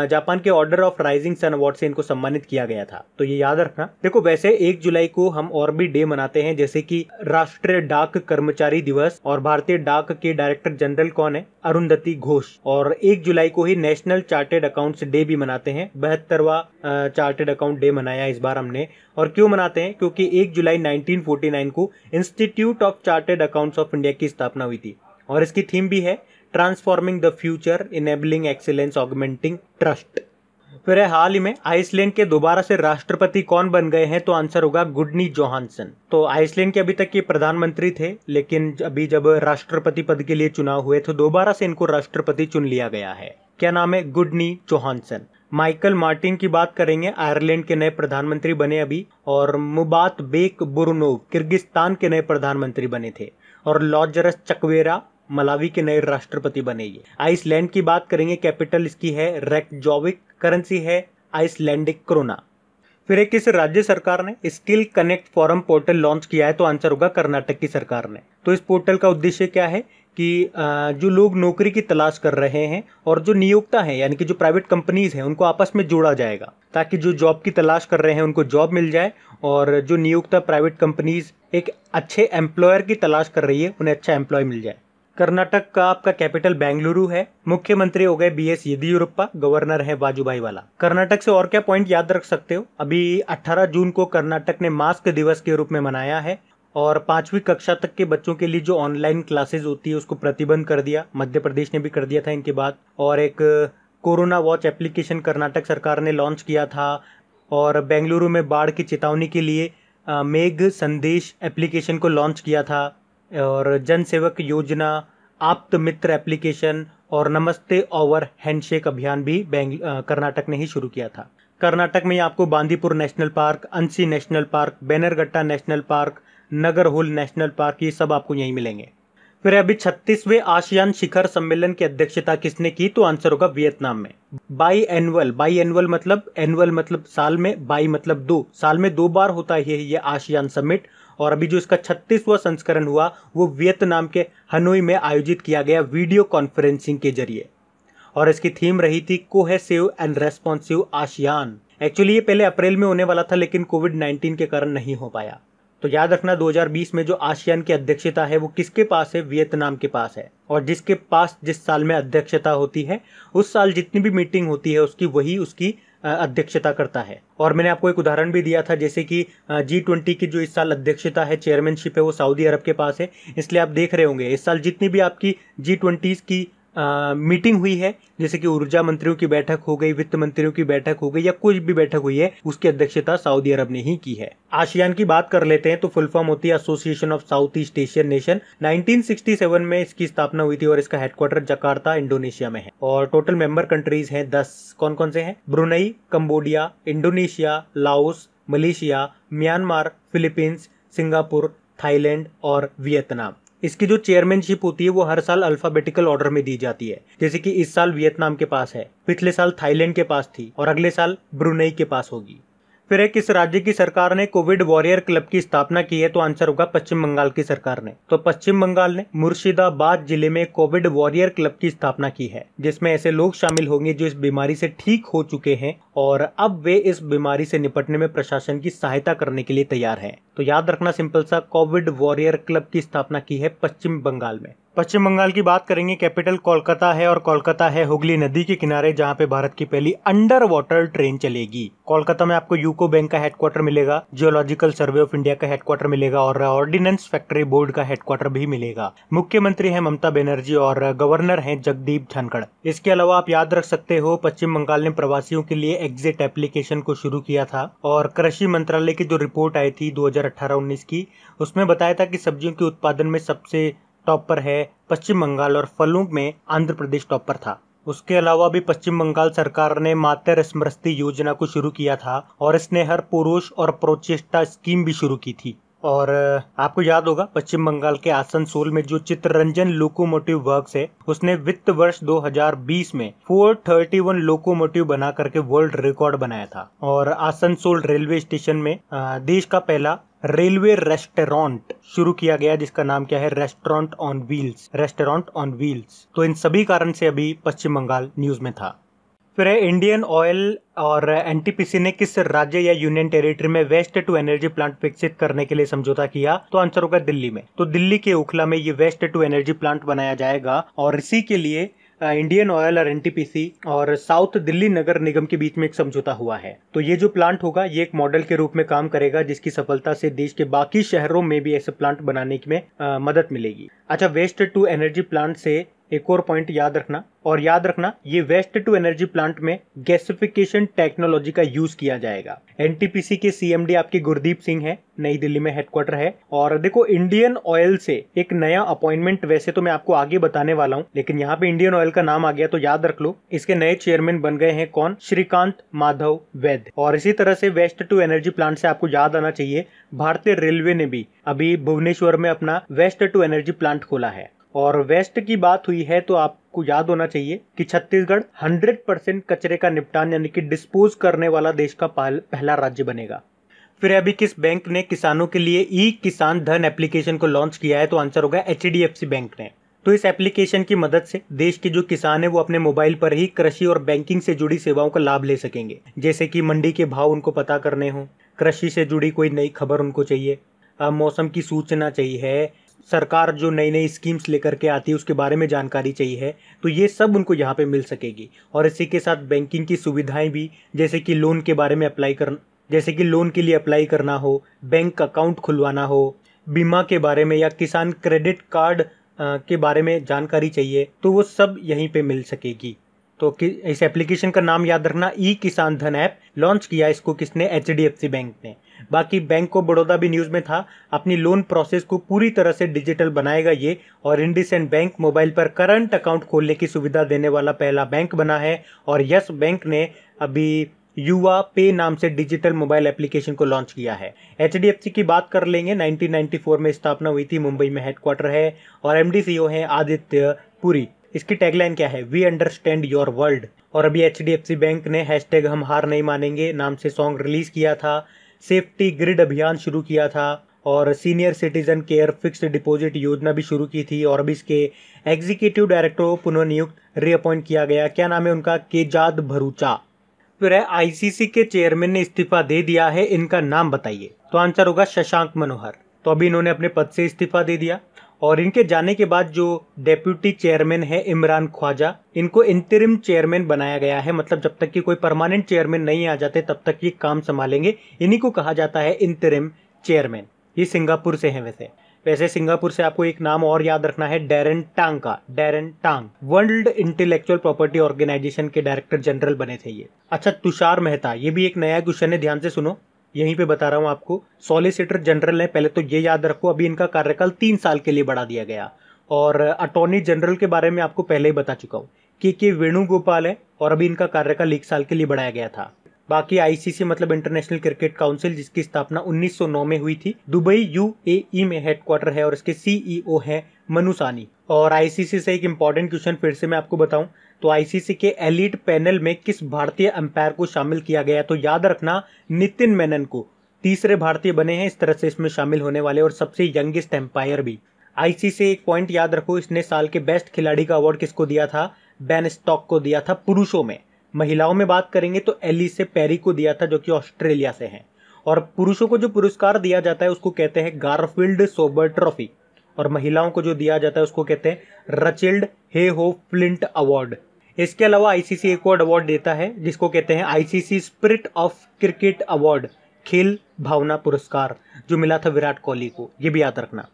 जापान के order of rising sun award से इनको सम्मानित किया गया था तो ये याद रखना देखो वैसे एक जुलाई को हम और भी डे मनाते हैं जैसे कि राष्ट्रीय डाक कर्मचारी दिवस और भारतीय डाक के डायरेक्टर जनरल कौन है अरुंधति घोष और एक जुलाई को ही नेशनल चार्टेड अकाउंट्स डे भी मनाते हैं बहत्तरवा चार्टेड अकाउंट डे मनाया इस बार हमने और क्यों मनाते हैं क्योंकि एक जुलाई 1949 को institute of chartered accounts of India की स्थापना हुई थी और इसकी थीम भी है transforming the future enabling excellence augmenting trust फिर हाल ही में आइसलैंड के दोबारा से राष्ट्रपति कौन बन गए हैं तो आंसर होगा गुडनी जोहानसन तो आइसलैंड के अभी तक के प्रधानमंत्री थे लेकिन अभी जब राष्ट्रपति पद के लिए चुनाव हुए तो दोबारा से इनको राष्ट्रपति चुन लिया गया है क्या नाम है गुडनी जोहानसन माइकल मार्टिन की बात करेंगे आयरलैंड के नए प्रधानमंत्री बने अभी और मुबात बेक बुरनोव किर्गिस्तान के नए प्रधानमंत्री बने थे और लॉजरस चकवेरा मलावी के नए राष्ट्रपति बने ये आइसलैंड की बात करेंगे कैपिटल इसकी है रेकजॉविक करेंसी है आइसलैंडिक क्रोना फिर एक किस राज्य सरकार ने skill connect forum portal launch किया है तो आंसर होगा कर्नाटक की सरकार ने तो इस पोर्टल का उद्देश्य क्या है कि जो लोग नौकरी की तलाश कर रहे हैं और जो नियोक्ता हैं यानी कि जो प्राइवेट कंपनीज हैं उनको आपस में जोड़ा जाएगा ताकि जो जॉब की तलाश कर रहे हैं उनको जॉब मिल जाए और जो नियोक्ता प्राइवेट कंपनीज एक अच्छे एम्प्लॉयर की तलाश कर रही है उन्हें अच्छा एम्प्लॉय मिल जाए कर्नाटक का आपका कैपिटल बेंगलुरु है मुख्यमंत्री हो गए बी एस येदियुरप्पा गवर्नर है वाजूभाई वाला कर्नाटक से और क्या पॉइंट याद रख सकते हो अभी 18 जून को कर्नाटक ने मास्क दिवस के रूप में मनाया है और पांचवी कक्षा तक के बच्चों के लिए जो ऑनलाइन क्लासेज होती है उसको प्रतिबंध कर दिया मध्य प्रदेश ने भी कर दिया था इनके बाद और एक कोरोना वॉच एप्लीकेशन कर्नाटक सरकार ने लॉन्च किया था और बेंगलुरु में बाढ़ की चेतावनी के लिए मेघ संदेश एप्लीकेशन को लॉन्च किया था और जन सेवक योजना आप्त मित्र एप्लीकेशन और नमस्ते ओवर हैंडशेक अभियान भी कर्नाटक ने ही शुरू किया था कर्नाटक में आपको Bandipur national park Anshi national park Bannerghatta national park Nagarhole national park ये सब आपको यहीं मिलेंगे फिर अभी छत्तीसवें आसियान शिखर सम्मेलन की अध्यक्षता किसने की तो आंसर होगा वियतनाम में बाई एनुअल बाई एनुअल मतलब एनुअल मतलब साल में बाई मतलब दो साल में दो बार होता है ये आसियान समिट और अभी जो इसका छत्तीसवां संस्करण हुआ वो वियतनाम के हनोई में आयोजित किया गया वीडियो कॉन्फ्रेंसिंग के जरिए और इसकी थीम रही थी cohesive and responsive ASEAN actually ये पहले अप्रैल में होने वाला था लेकिन कोविड 19 के कारण नहीं हो पाया तो याद रखना 2020 में जो आसियान की अध्यक्षता है वो किसके पास है वियतनाम के पास है और जिसके पास जिस साल में अध्यक्षता होती है उस साल जितनी भी मीटिंग होती है उसकी वही उसकी अध्यक्षता करता है और मैंने आपको एक उदाहरण भी दिया था जैसे कि जी ट्वेंटी की जो इस साल अध्यक्षता है चेयरमैनशिप है वो सऊदी अरब के पास है इसलिए आप देख रहे होंगे इस साल जितनी भी आपकी जी ट्वेंटी की आ, मीटिंग हुई है जैसे कि ऊर्जा मंत्रियों की बैठक हो गई वित्त मंत्रियों की बैठक हो गई या कुछ भी बैठक हुई है उसकी अध्यक्षता सऊदी अरब ने ही की है आशियान की बात कर लेते हैं तो फुल फॉर्म होती है association of south east Asian nation 1967 में इसकी स्थापना हुई थी और इसका हेडक्वार्टर जकार्ता इंडोनेशिया में है और टोटल मेंबर कंट्रीज हैं दस कौन कौन से हैं Brunei Cambodia Indonesia Laos Malaysia Myanmar Philippines Singapore Thailand और वियतनाम इसकी जो चेयरमैनशिप होती है वो हर साल अल्फाबेटिकल ऑर्डर में दी जाती है जैसे कि इस साल वियतनाम के पास है पिछले साल थाईलैंड के पास थी और अगले साल ब्रुनई के पास होगी फिर है किस राज्य की सरकार ने कोविड वॉरियर क्लब की स्थापना की है तो आंसर होगा पश्चिम बंगाल की सरकार ने तो पश्चिम बंगाल ने मुर्शिदाबाद जिले में कोविड वॉरियर क्लब की स्थापना की है जिसमें ऐसे लोग शामिल होंगे जो इस बीमारी से ठीक हो चुके हैं और अब वे इस बीमारी से निपटने में प्रशासन की सहायता करने के लिए तैयार है तो याद रखना सिंपल सा कोविड वॉरियर क्लब की स्थापना की है पश्चिम बंगाल में पश्चिम बंगाल की बात करेंगे कैपिटल कोलकाता है और कोलकाता है हुगली नदी के किनारे जहां पे भारत की पहली अंडर वाटर ट्रेन चलेगी कोलकाता में आपको यूको बैंक का हेडक्वार्टर मिलेगा जियोलॉजिकल सर्वे ऑफ इंडिया का हेडक्वार्टर मिलेगा और ऑर्डिनेंस फैक्ट्री बोर्ड का हेडक्वार्टर भी मिलेगा मुख्यमंत्री है ममता बनर्जी और गवर्नर है जगदीप धनखड़ इसके अलावा आप याद रख सकते हो पश्चिम बंगाल ने प्रवासियों के लिए एग्जिट एप्लीकेशन को शुरू किया था और कृषि मंत्रालय की जो रिपोर्ट आई थी दो हजार की उसमें बताया था की सब्जियों के उत्पादन में सबसे टॉप पर है पश्चिम बंगाल और फलूप में आंध्र प्रदेश टॉप पर था उसके अलावा भी पश्चिम बंगाल सरकार ने मातर स्मृति योजना को शुरू किया था और इसने हर पुरुष और प्रोचेष्टा स्कीम भी शुरू की थी और आपको याद होगा पश्चिम बंगाल के आसनसोल में जो चित्ररंजन लोकोमोटिव वर्क है उसने वित्त वर्ष 2020 में 431 लोकोमोटिव बना करके वर्ल्ड रिकॉर्ड बनाया था और आसनसोल रेलवे स्टेशन में देश का पहला रेलवे रेस्टोरेंट शुरू किया गया जिसका नाम क्या है restaurant on wheels restaurant on wheels तो इन सभी कारण से अभी पश्चिम बंगाल न्यूज में था फिर है इंडियन ऑयल और एनटीपीसी ने किस राज्य या यूनियन टेरिटरी में वेस्ट टू एनर्जी प्लांट विकसित करने के लिए समझौता किया तो आंसर होगा दिल्ली में तो दिल्ली के ओखला में ये वेस्ट टू एनर्जी प्लांट बनाया जाएगा और इसी के लिए इंडियन ऑयल और एनटीपीसी और साउथ दिल्ली नगर निगम के बीच में एक समझौता हुआ है तो ये जो प्लांट होगा ये एक मॉडल के रूप में काम करेगा जिसकी सफलता से देश के बाकी शहरों में भी ऐसे प्लांट बनाने में मदद मिलेगी अच्छा वेस्ट टू एनर्जी प्लांट से एक और पॉइंट याद रखना और याद रखना ये वेस्ट टू एनर्जी प्लांट में गैसिफिकेशन टेक्नोलॉजी का यूज किया जाएगा एनटीपीसी के सीएमडी आपके गुरदीप सिंह है नई दिल्ली में हेडक्वार्टर है और देखो इंडियन ऑयल से एक नया अपॉइंटमेंट वैसे तो मैं आपको आगे बताने वाला हूँ लेकिन यहाँ पे इंडियन ऑयल का नाम आ गया तो याद रख लो इसके नए चेयरमैन बन गए हैं कौन श्रीकांत माधव वैद और इसी तरह से वेस्ट टू एनर्जी प्लांट से आपको याद आना चाहिए भारतीय रेलवे ने भी अभी भुवनेश्वर में अपना वेस्ट टू एनर्जी प्लांट खोला है और वेस्ट की बात हुई है तो आपको याद होना चाहिए कि छत्तीसगढ़ 100 परसेंट कचरे का निपटान यानी कि डिस्पोज करने वाला देश का पहला राज्य बनेगा फिर अभी किस बैंक ने किसानों के लिए ई किसान धन एप्लीकेशन को लॉन्च किया है तो आंसर होगा एच बैंक ने तो इस एप्लीकेशन की मदद से देश के जो किसान है वो अपने मोबाइल पर ही कृषि और बैंकिंग से जुड़ी सेवाओं का लाभ ले सकेंगे जैसे कि मंडी के भाव उनको पता करने हों कृषि से जुड़ी कोई नई खबर उनको चाहिए मौसम की सूचना चाहिए सरकार जो नई नई स्कीम्स लेकर के आती है उसके बारे में जानकारी चाहिए है तो ये सब उनको यहाँ पे मिल सकेगी और इसी के साथ बैंकिंग की सुविधाएं भी जैसे कि लोन के बारे में अप्लाई कर जैसे कि लोन के लिए अप्लाई करना हो बैंक अकाउंट खुलवाना हो बीमा के बारे में या किसान क्रेडिट कार्ड के बारे में जानकारी चाहिए तो वो सब यहीं पर मिल सकेगी तो कि इस एप्लीकेशन का नाम याद रखना ई किसान धन ऐप लॉन्च किया इसको किसने एच बैंक ने बाकी बैंक ऑफ बड़ौदा भी न्यूज़ में था अपनी लोन प्रोसेस को पूरी तरह से डिजिटल बनाएगा ये और इंडिस बैंक मोबाइल पर करंट अकाउंट खोलने की सुविधा देने वाला पहला बैंक बना है और यस बैंक ने अभी युवा पे नाम से डिजिटल मोबाइल एप्लीकेशन को लॉन्च किया है एच की बात कर लेंगे 1994 में स्थापना हुई थी मुंबई में हेडक्वार्टर है और एम डी है आदित्य पुरी इसकी टैगलाइन क्या है वी अंडरस्टैंड योर वर्ल्ड और अभी एच बैंक ने हैश हम हार नहीं मानेंगे नाम से सॉन्ग रिलीज किया था सेफ्टी ग्रिड अभियान शुरू किया था और senior citizen care fixed deposit योजना भी शुरू की थी और अभी इसके एग्जीक्यूटिव डायरेक्टर को पुनर्नियुक्त रीअपॉइंट किया गया क्या नाम है उनका केजाद भरूचा फिर है आईसीसी के चेयरमैन ने इस्तीफा दे दिया है इनका नाम बताइए तो आंसर होगा शशांक मनोहर तो अभी इन्होंने अपने पद से इस्तीफा दे दिया और इनके जाने के बाद जो डेप्यूटी चेयरमैन है इमरान ख्वाजा इनको इंतरिम चेयरमैन बनाया गया है मतलब जब तक कि कोई परमानेंट चेयरमैन नहीं आ जाते तब तक ये काम संभालेंगे इन्हीं को कहा जाता है इंतरिम चेयरमैन ये सिंगापुर से हैं वैसे वैसे सिंगापुर से आपको एक नाम और याद रखना है डेरन टांग का Daren Tang world intellectual property organization के डायरेक्टर जनरल बने थे ये अच्छा तुषार मेहता ये भी एक नया क्वेश्चन है ध्यान से सुनो यहीं पे बता रहा हूँ आपको सॉलिसिटर जनरल है पहले तो ये याद रखो अभी इनका कार्यकाल तीन साल के लिए बढ़ा दिया गया और अटॉर्नी जनरल के बारे में आपको पहले ही बता चुका हूँ के के वेणुगोपाल है और अभी इनका कार्यकाल एक साल के लिए बढ़ाया गया था बाकी आईसीसी मतलब इंटरनेशनल क्रिकेट काउंसिल जिसकी स्थापना 1909 में हुई थी दुबई यूएई e में हेडक्वार्टर है और इसके सीईओ e है मनु सानी और आईसीसी से एक इम्पॉर्टेंट क्वेश्चन फिर से मैं आपको बताऊं तो आईसीसी के एलिट पैनल में किस भारतीय अंपायर को शामिल किया गया तो याद रखना नितिन मेनन को तीसरे भारतीय बने हैं इस तरह से इसमें शामिल होने वाले और सबसे यंगेस्ट एम्पायर भी आईसीसी एक पॉइंट याद रखो इसने साल के बेस्ट खिलाड़ी का अवार्ड किसको दिया था बैन स्टॉक को दिया था पुरुषों में महिलाओं में बात करेंगे तो एली से पेरी को दिया था जो कि ऑस्ट्रेलिया से हैं और पुरुषों को जो पुरस्कार दिया जाता है उसको कहते हैं गारफील्ड सोबर ट्रॉफी और महिलाओं को जो दिया जाता है उसको कहते हैं रचिल्ड हे हो फ्लिंट अवार्ड इसके अलावा आईसीसी एक और अवार्ड देता है जिसको कहते हैं ICC spirit of cricket award खेल भावना पुरस्कार जो मिला था विराट कोहली को ये भी याद रखना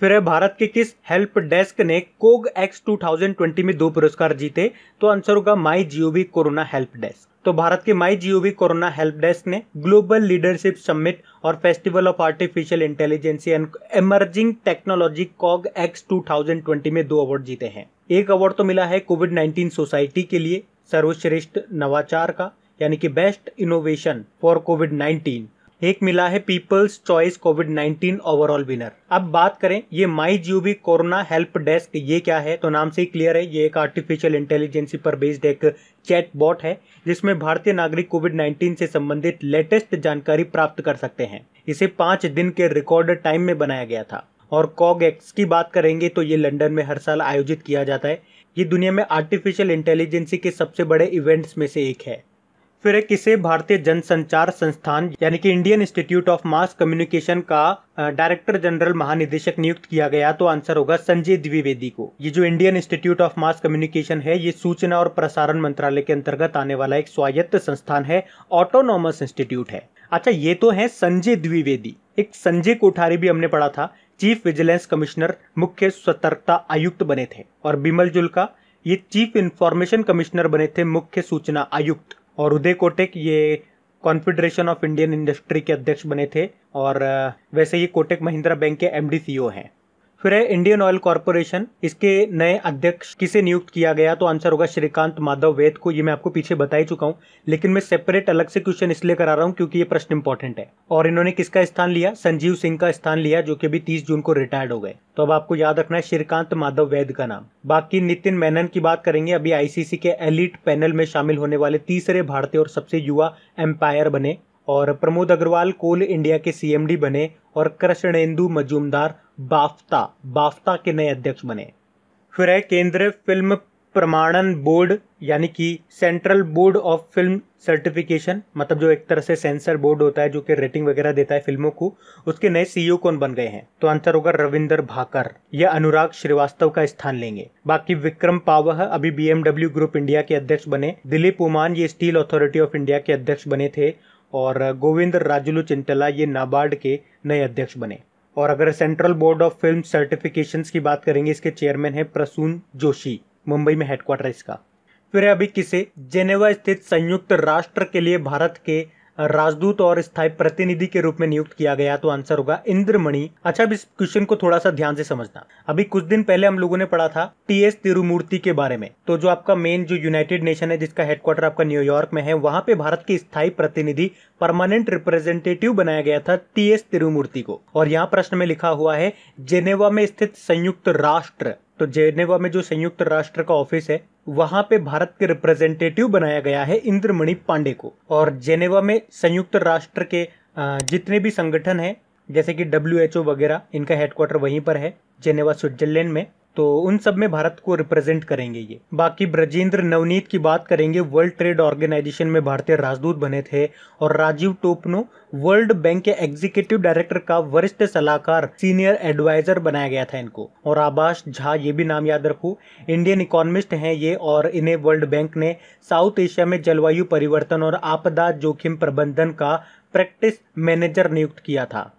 फिर है भारत के किस हेल्प डेस्क ने कोग एक्स 2020 में दो पुरस्कार जीते तो आंसर होगा my gov corona help desk तो भारत के my gov corona help desk ने ग्लोबल लीडरशिप समिट और festival of artificial intelligence and emerging technology cog X 2020 में दो अवार्ड जीते हैं एक अवार्ड तो मिला है कोविड 19 सोसाइटी के लिए सर्वश्रेष्ठ नवाचार का यानी कि बेस्ट इनोवेशन फॉर कोविड 19 एक मिला है people's choice covid 19 overall winner अब बात करें ये my gov corona help desk ये क्या है तो नाम से ही क्लियर है ये एक आर्टिफिशियल इंटेलिजेंसी पर बेस्ड एक चैट बॉट है जिसमें भारतीय नागरिक कोविड 19 से संबंधित लेटेस्ट जानकारी प्राप्त कर सकते हैं इसे पांच दिन के रिकॉर्ड टाइम में बनाया गया था और कॉग एक्स की बात करेंगे तो ये लंदन में हर साल आयोजित किया जाता है ये दुनिया में आर्टिफिशियल इंटेलिजेंसी के सबसे बड़े इवेंट्स में से एक है फिर एक इसे भारतीय जनसंचार संस्थान यानी कि Indian institute of mass communication का डायरेक्टर जनरल महानिदेशक नियुक्त किया गया तो आंसर होगा संजय द्विवेदी को ये जो Indian institute of mass communication है ये सूचना और प्रसारण मंत्रालय के अंतर्गत आने वाला एक स्वायत्त संस्थान है ऑटोनोमस इंस्टीट्यूट है अच्छा ये तो है संजय द्विवेदी एक संजय कोठारी भी हमने पढ़ा था चीफ विजिलेंस कमिश्नर मुख्य सतर्कता आयुक्त बने थे और बिमल जुलका ये चीफ इंफॉर्मेशन कमिश्नर बने थे मुख्य सूचना आयुक्त और उदय कोटेक ये कॉन्फेडरेशन ऑफ इंडियन इंडस्ट्री के अध्यक्ष बने थे और वैसे ही कोटेक महिंद्रा बैंक के एम डी e हैं फिर है इंडियन ऑयल कॉरपोरेशन इसके नए अध्यक्ष किसे नियुक्त किया गया तो आंसर होगा श्रीकांत माधव वेद को ये मैं आपको पीछे बता ही चुका हूँ लेकिन मैं सेपरेट अलग से क्वेश्चन इसलिए करा रहा हूँ क्योंकि ये प्रश्न इंपॉर्टेंट है और इन्होंने किसका स्थान लिया संजीव सिंह का स्थान लिया जो कि अभी तीस जून को रिटायर्ड हो गए तो अब आपको याद रखना है श्रीकांत माधव वैद का नाम बाकी नितिन मेनन की बात करेंगे अभी आईसीसी के एलिट पैनल में शामिल होने वाले तीसरे भारतीय और सबसे युवा एम्पायर बने और प्रमोद अग्रवाल कोल इंडिया के सीएमडी बने और कृष्णेंदु मजूमदार बाफ्ता बाफ्ता के नए अध्यक्ष बने फिर है केंद्रीय फिल्म प्रमाणन बोर्ड यानी कि central board of film certification मतलब जो एक तरह से सेंसर बोर्ड होता है जो कि रेटिंग वगैरह देता है फिल्मों को उसके नए सीईओ कौन बन गए हैं तो आंसर होगा रविंदर भाकर या अनुराग श्रीवास्तव का स्थान लेंगे बाकी विक्रम पावह अभी बीएमडब्ल्यू ग्रुप इंडिया के अध्यक्ष बने दिलीप उमान ये स्टील अथॉरिटी ऑफ इंडिया के अध्यक्ष बने थे और गोविंद राजुलू चिंटला ये नाबार्ड के नए अध्यक्ष बने और अगर central board of film certification की बात करेंगे इसके चेयरमैन है प्रसून जोशी मुंबई में हेडक्वार्टर इसका फिर अभी किसे जेनेवा स्थित संयुक्त राष्ट्र के लिए भारत के राजदूत और स्थायी प्रतिनिधि के रूप में नियुक्त किया गया तो आंसर होगा इंद्रमणि अच्छा अब इस क्वेश्चन को थोड़ा सा ध्यान से समझना अभी कुछ दिन पहले हम लोगों ने पढ़ा था टी एस तिरुमूर्ति के बारे में तो जो आपका मेन जो यूनाइटेड नेशन है जिसका हेडक्वार्टर आपका न्यूयॉर्क में है वहां पे भारत के स्थायी प्रतिनिधि परमानेंट रिप्रेजेंटेटिव बनाया गया था टी एस तिरुमूर्ति को और यहाँ प्रश्न में लिखा हुआ है जेनेवा में स्थित संयुक्त राष्ट्र तो जेनेवा में जो संयुक्त राष्ट्र का ऑफिस है वहां पे भारत के रिप्रेजेंटेटिव बनाया गया है इंद्रमणि पांडे को और जेनेवा में संयुक्त राष्ट्र के जितने भी संगठन हैं जैसे कि डब्ल्यू वगैरह इनका हेडक्वार्टर वहीं पर है जेनेवा स्विट्जरलैंड में तो उन सब में भारत को रिप्रेजेंट करेंगे ये बाकी ब्रजेंद्र नवनीत की बात करेंगे वर्ल्ड ट्रेड ऑर्गेनाइजेशन में भारतीय राजदूत बने थे और राजीव टोपनो वर्ल्ड बैंक के एग्जीक्यूटिव डायरेक्टर का वरिष्ठ सलाहकार सीनियर एडवाइजर बनाया गया था इनको और आबाश झा ये भी नाम याद रखो इंडियन इकोनॉमिस्ट हैं ये और इन्हें वर्ल्ड बैंक ने साउथ एशिया में जलवायु परिवर्तन और आपदा जोखिम प्रबंधन का प्रैक्टिस मैनेजर नियुक्त किया था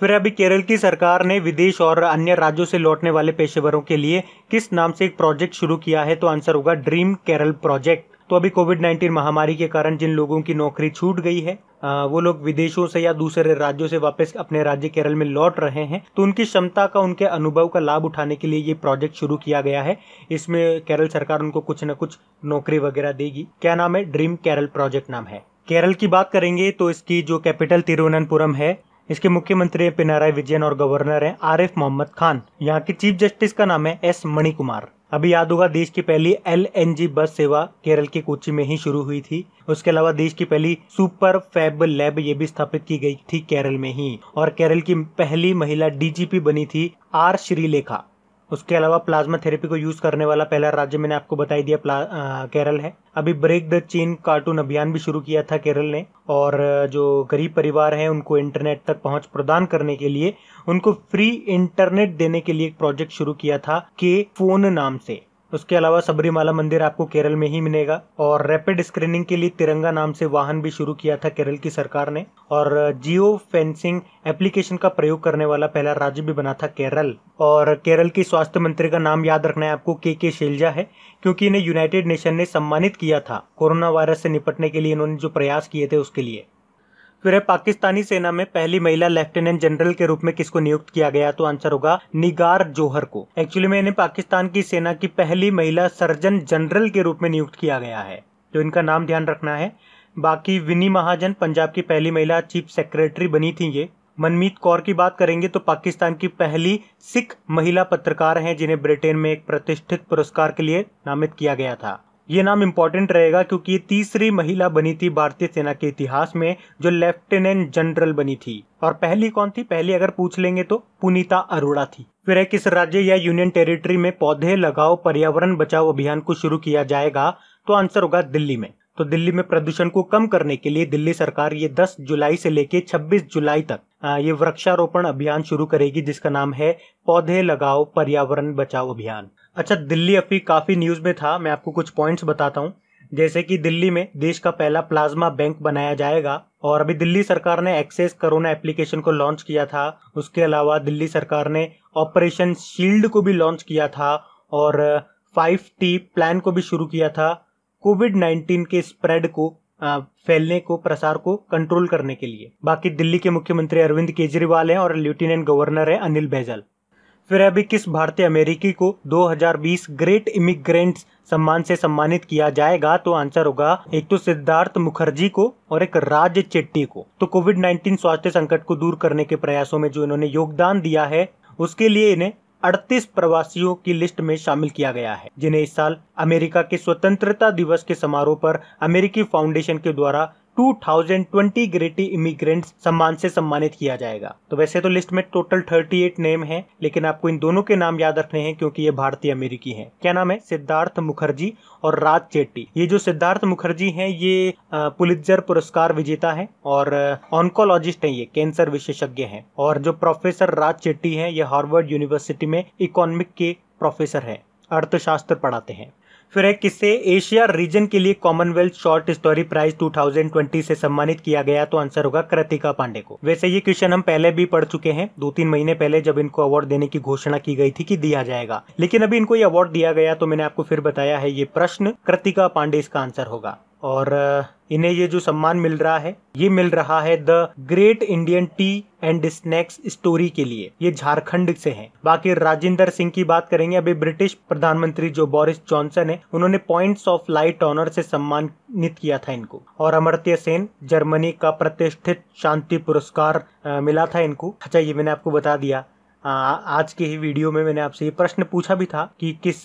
फिर अभी केरल की सरकार ने विदेश और अन्य राज्यों से लौटने वाले पेशेवरों के लिए किस नाम से एक प्रोजेक्ट शुरू किया है तो आंसर होगा ड्रीम केरल प्रोजेक्ट तो अभी कोविड 19 महामारी के कारण जिन लोगों की नौकरी छूट गई है आ, वो लोग विदेशों से या दूसरे राज्यों से वापस अपने राज्य केरल में लौट रहे हैं तो उनकी क्षमता का उनके अनुभव का लाभ उठाने के लिए ये प्रोजेक्ट शुरू किया गया है इसमें केरल सरकार उनको कुछ न कुछ नौकरी वगैरह देगी क्या नाम है ड्रीम केरल प्रोजेक्ट नाम है केरल की बात करेंगे तो इसकी जो कैपिटल तिरुवनंतपुरम है इसके मुख्यमंत्री हैं पिनाराय विजयन और गवर्नर हैं आरिफ मोहम्मद खान यहाँ के चीफ जस्टिस का नाम है एस मणिकुमार अभी याद होगा देश की पहली एल बस सेवा केरल के कोची में ही शुरू हुई थी उसके अलावा देश की पहली सुपर फैब लैब ये भी स्थापित की गई थी केरल में ही और केरल की पहली महिला डीजीपी बनी थी आर श्रीलेखा उसके अलावा प्लाज्मा थेरेपी को यूज़ करने वाला पहला राज्य मैंने आपको बताई दिया आ, केरल है अभी ब्रेक द चेन कार्टून अभियान भी शुरू किया था केरल ने और जो गरीब परिवार हैं उनको इंटरनेट तक पहुंच प्रदान करने के लिए उनको फ्री इंटरनेट देने के लिए एक प्रोजेक्ट शुरू किया था के फोन नाम से उसके अलावा सबरीमाला मंदिर आपको केरल में ही मिलेगा और रैपिड स्क्रीनिंग के लिए तिरंगा नाम से वाहन भी शुरू किया था केरल की सरकार ने और जियो फेंसिंग एप्लीकेशन का प्रयोग करने वाला पहला राज्य भी बना था केरल और केरल की स्वास्थ्य मंत्री का नाम याद रखना है आपको के के शैलजा है क्योंकि इन्हें यूनाइटेड नेशन ने सम्मानित किया था कोरोना वायरस से निपटने के लिए इन्होंने जो प्रयास किए थे उसके लिए फिर है पाकिस्तानी सेना में पहली महिला लेफ्टिनेंट जनरल के रूप में किसको नियुक्त किया गया तो आंसर होगा निगार जोहर को एक्चुअली में इन्हें पाकिस्तान की सेना की पहली महिला सर्जन जनरल के रूप में नियुक्त किया गया है तो इनका नाम ध्यान रखना है बाकी विनी महाजन पंजाब की पहली महिला चीफ सेक्रेटरी बनी थी ये मनमीत कौर की बात करेंगे तो पाकिस्तान की पहली सिख महिला पत्रकार हैं जिन्हें ब्रिटेन में एक प्रतिष्ठित पुरस्कार के लिए नामित किया गया था ये नाम इम्पोर्टेंट रहेगा क्योंकि ये तीसरी महिला बनी थी भारतीय सेना के इतिहास में जो लेफ्टिनेंट जनरल बनी थी और पहली कौन थी पहली अगर पूछ लेंगे तो पुनीता अरोड़ा थी फिर है किस राज्य या यूनियन टेरिटरी में पौधे लगाओ पर्यावरण बचाओ अभियान को शुरू किया जाएगा तो आंसर होगा दिल्ली में तो दिल्ली में प्रदूषण को कम करने के लिए दिल्ली सरकार ये 10 जुलाई से लेके 26 जुलाई तक ये वृक्षारोपण अभियान शुरू करेगी जिसका नाम है पौधे लगाओ पर्यावरण बचाओ अभियान अच्छा दिल्ली अभी काफ़ी न्यूज़ में था मैं आपको कुछ पॉइंट्स बताता हूँ जैसे कि दिल्ली में देश का पहला प्लाज्मा बैंक बनाया जाएगा और अभी दिल्ली सरकार ने एक्सेस कोरोना एप्लीकेशन को लॉन्च किया था उसके अलावा दिल्ली सरकार ने ऑपरेशन शील्ड को भी लॉन्च किया था और फाइव टी प्लान को भी शुरू किया था कोविड नाइन्टीन के स्प्रेड को फैलने को प्रसार को कंट्रोल करने के लिए बाकी दिल्ली के मुख्यमंत्री अरविंद केजरीवाल हैं और लेफ्टिनेंट गवर्नर है अनिल बैजल फिर अभी किस भारतीय अमेरिकी को 2020 ग्रेट इमिग्रेंट सम्मान से सम्मानित किया जाएगा तो आंसर होगा एक तो सिद्धार्थ मुखर्जी को और एक राज चेट्टी को तो कोविड 19 स्वास्थ्य संकट को दूर करने के प्रयासों में जो इन्होंने योगदान दिया है उसके लिए इन्हें अड़तीस प्रवासियों की लिस्ट में शामिल किया गया है जिन्हें इस साल अमेरिका के स्वतंत्रता दिवस के समारोह पर अमेरिकी फाउंडेशन के द्वारा 2020 ग्रेटी इमिग्रेंट सम्मान से सम्मानित किया जाएगा तो वैसे तो लिस्ट में टोटल 38 नेम हैं लेकिन आपको इन दोनों के नाम याद रखने हैं क्योंकि ये भारतीय अमेरिकी हैं क्या नाम है सिद्धार्थ मुखर्जी और राज चेट्टी ये जो सिद्धार्थ मुखर्जी हैं ये पुलित्जर पुरस्कार विजेता है और ऑनकोलॉजिस्ट हैं ये कैंसर विशेषज्ञ हैं और जो प्रोफेसर राज चेट्टी हैं ये हार्वर्ड यूनिवर्सिटी में इकोनॉमिक के प्रोफेसर हैं अर्थशास्त्र पढ़ाते हैं फिर है किसे एशिया रीजन के लिए कॉमनवेल्थ शॉर्ट स्टोरी प्राइज 2020 से सम्मानित किया गया तो आंसर होगा कृतिका पांडे को वैसे ये क्वेश्चन हम पहले भी पढ़ चुके हैं दो तीन महीने पहले जब इनको अवार्ड देने की घोषणा की गई थी कि दिया जाएगा लेकिन अभी इनको ये अवार्ड दिया गया तो मैंने आपको फिर बताया है ये प्रश्न कृतिका पांडे इसका आंसर होगा और इन्हें ये जो सम्मान मिल रहा है ये मिल रहा है the great Indian tea and snacks story के लिए ये झारखंड से हैं बाकी राजेंद्र सिंह की बात करेंगे अभी ब्रिटिश प्रधानमंत्री जो बोरिस जॉनसन है उन्होंने पॉइंट्स ऑफ लाइट ऑनर से सम्मानित किया था इनको और अमृत्य सेन जर्मनी का प्रतिष्ठित शांति पुरस्कार मिला था इनको अच्छा ये मैंने आपको बता दिया आ, आज के ही वीडियो में मैंने आपसे ये प्रश्न पूछा भी था कि किस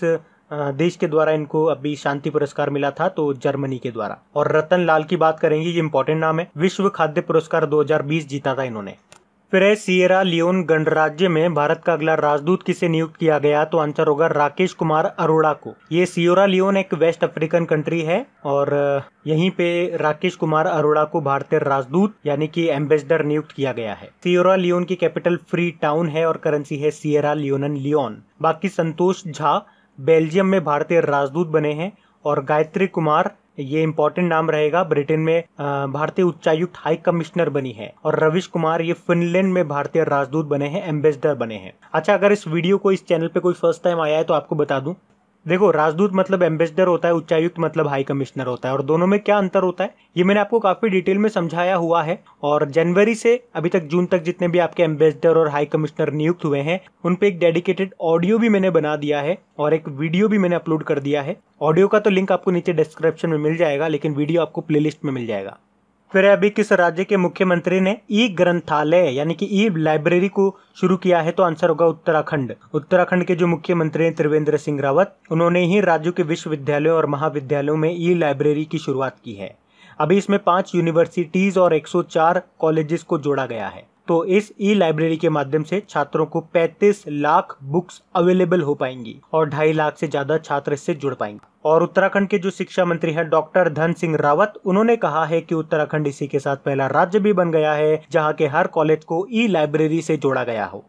देश के द्वारा इनको अभी शांति पुरस्कार मिला था तो जर्मनी के द्वारा और रतन लाल की बात करेंगे ये इम्पोर्टेंट नाम है विश्व खाद्य पुरस्कार 2020 जीता था इन्होंने फिर है सियरा लियोन गणराज्य में भारत का अगला राजदूत किसे नियुक्त किया गया तो आंसर होगा राकेश कुमार अरोड़ा को ये सियोरा लियोन एक वेस्ट अफ्रीकन कंट्री है और यहीं पे राकेश कुमार अरोड़ा को भारतीय राजदूत यानी कि एम्बेसडर नियुक्त किया गया है सियोरा लियोन की कैपिटल फ्री टाउन है और करेंसी है सियरा लियोन लियोन बाकी संतोष झा बेल्जियम में भारतीय राजदूत बने हैं और गायत्री कुमार ये इम्पोर्टेंट नाम रहेगा ब्रिटेन में भारतीय उच्चायुक्त हाई कमिश्नर बनी है और रविश कुमार ये फिनलैंड में भारतीय राजदूत बने हैं एम्बेसडर बने हैं अच्छा अगर इस वीडियो को इस चैनल पे कोई फर्स्ट टाइम आया है तो आपको बता दूं देखो राजदूत मतलब एम्बेसडर होता है उच्चायुक्त मतलब हाई कमिश्नर होता है और दोनों में क्या अंतर होता है ये मैंने आपको काफी डिटेल में समझाया हुआ है और जनवरी से अभी तक जून तक जितने भी आपके एम्बेसडर और हाई कमिश्नर नियुक्त हुए हैं उन पे एक डेडिकेटेड ऑडियो भी मैंने बना दिया है और एक वीडियो भी मैंने अपलोड कर दिया है ऑडियो का तो लिंक आपको नीचे डिस्क्रिप्शन में मिल जाएगा लेकिन वीडियो आपको प्लेलिस्ट में मिल जाएगा फिर अभी किस राज्य के मुख्यमंत्री ने ई ग्रंथालय यानी कि ई लाइब्रेरी को शुरू किया है तो आंसर होगा उत्तराखंड उत्तराखंड के जो मुख्यमंत्री हैं त्रिवेंद्र सिंह रावत उन्होंने ही राज्यों के विश्वविद्यालयों और महाविद्यालयों में ई लाइब्रेरी की शुरुआत की है अभी इसमें पांच यूनिवर्सिटीज और 104 कॉलेजेस को जोड़ा गया है तो इस ई लाइब्रेरी के माध्यम से छात्रों को 35 लाख बुक्स अवेलेबल हो पाएंगी और ढाई लाख से ज्यादा छात्र इससे जुड़ पाएंगे और उत्तराखंड के जो शिक्षा मंत्री हैं डॉक्टर धन सिंह रावत उन्होंने कहा है कि उत्तराखंड इसी के साथ पहला राज्य भी बन गया है जहाँ के हर कॉलेज को ई लाइब्रेरी से जोड़ा गया हो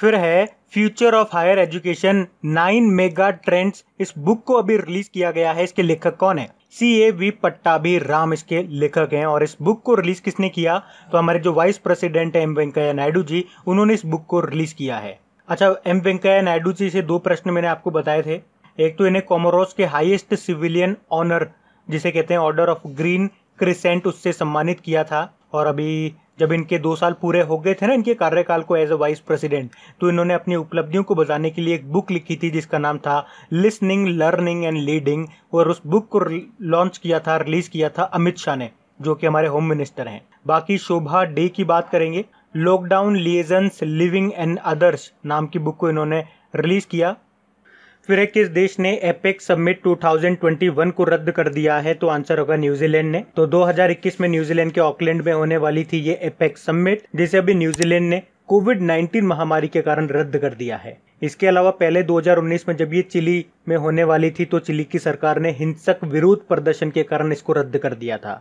फिर है future of higher education nine mega trends इस बुक को अभी रिलीज किया गया है इसके लेखक कौन है सी ए वी पट्टा भी राम इसके लेखक हैं और इस बुक को रिलीज किसने किया तो हमारे जो वाइस प्रेसिडेंट है एम वेंकैया नायडू जी उन्होंने इस बुक को रिलीज किया है अच्छा एम वेंकैया नायडू जी से दो प्रश्न मैंने आपको बताए थे एक तो इन्हें कॉमोरोस के हाईएस्ट सिविलियन ऑनर जिसे कहते हैं ऑर्डर ऑफ ग्रीन क्रिसेंट उससे सम्मानित किया था और अभी जब इनके दो साल पूरे हो गए थे ना इनके कार्यकाल को एज अ वाइस प्रेसिडेंट तो इन्होंने अपनी उपलब्धियों को बताने के लिए एक बुक लिखी थी जिसका नाम था लिसनिंग लर्निंग एंड लीडिंग और उस बुक को लॉन्च किया था रिलीज किया था अमित शाह ने जो कि हमारे होम मिनिस्टर हैं बाकी शोभा डे की बात करेंगे lockdown liaisons living and others नाम की बुक को इन्होंने रिलीज किया फिर किस देश ने एपेक्स समिट 2021 को रद्द कर दिया है तो आंसर होगा न्यूजीलैंड ने तो 2021 में न्यूजीलैंड के ऑकलैंड में होने वाली थी ये एपेक्स समिट जिसे अभी न्यूजीलैंड ने कोविड 19 महामारी के कारण रद्द कर दिया है इसके अलावा पहले 2019 में जब ये चिली में होने वाली थी तो चिली की सरकार ने हिंसक विरोध प्रदर्शन के कारण इसको रद्द कर दिया था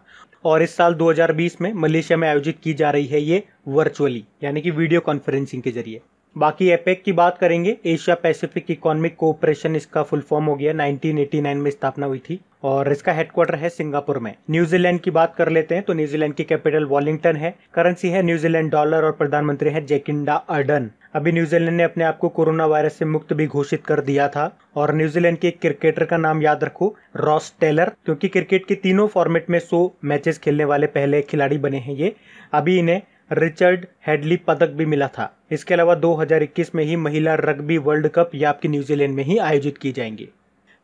और इस साल 2020 में मलेशिया में आयोजित की जा रही है ये वर्चुअली यानी कि वीडियो कॉन्फ्रेंसिंग के जरिए बाकी एपेक की बात करेंगे एशिया पैसिफिक इकोनॉमिक कोऑपरेशन इसका फुल फॉर्म हो गया 1989 में स्थापना हुई थी और इसका हेडक्वार्टर है सिंगापुर में न्यूजीलैंड की बात कर लेते हैं तो न्यूजीलैंड की कैपिटल वॉलिंगटन है करेंसी है न्यूजीलैंड डॉलर और प्रधानमंत्री है जेकिंडा अर्डन अभी न्यूजीलैंड ने अपने आप को कोरोना वायरस से मुक्त भी घोषित कर दिया था और न्यूजीलैंड के एक क्रिकेटर का नाम याद रखो रॉस टेलर क्योंकि क्रिकेट के तीनों फॉर्मेट में सो मैचेस खेलने वाले पहले खिलाड़ी बने हैं ये अभी इन्हें रिचर्ड हेडली पदक भी मिला था इसके अलावा 2021 में ही महिला रग्बी वर्ल्ड कप याप की न्यूजीलैंड में ही आयोजित की जाएंगी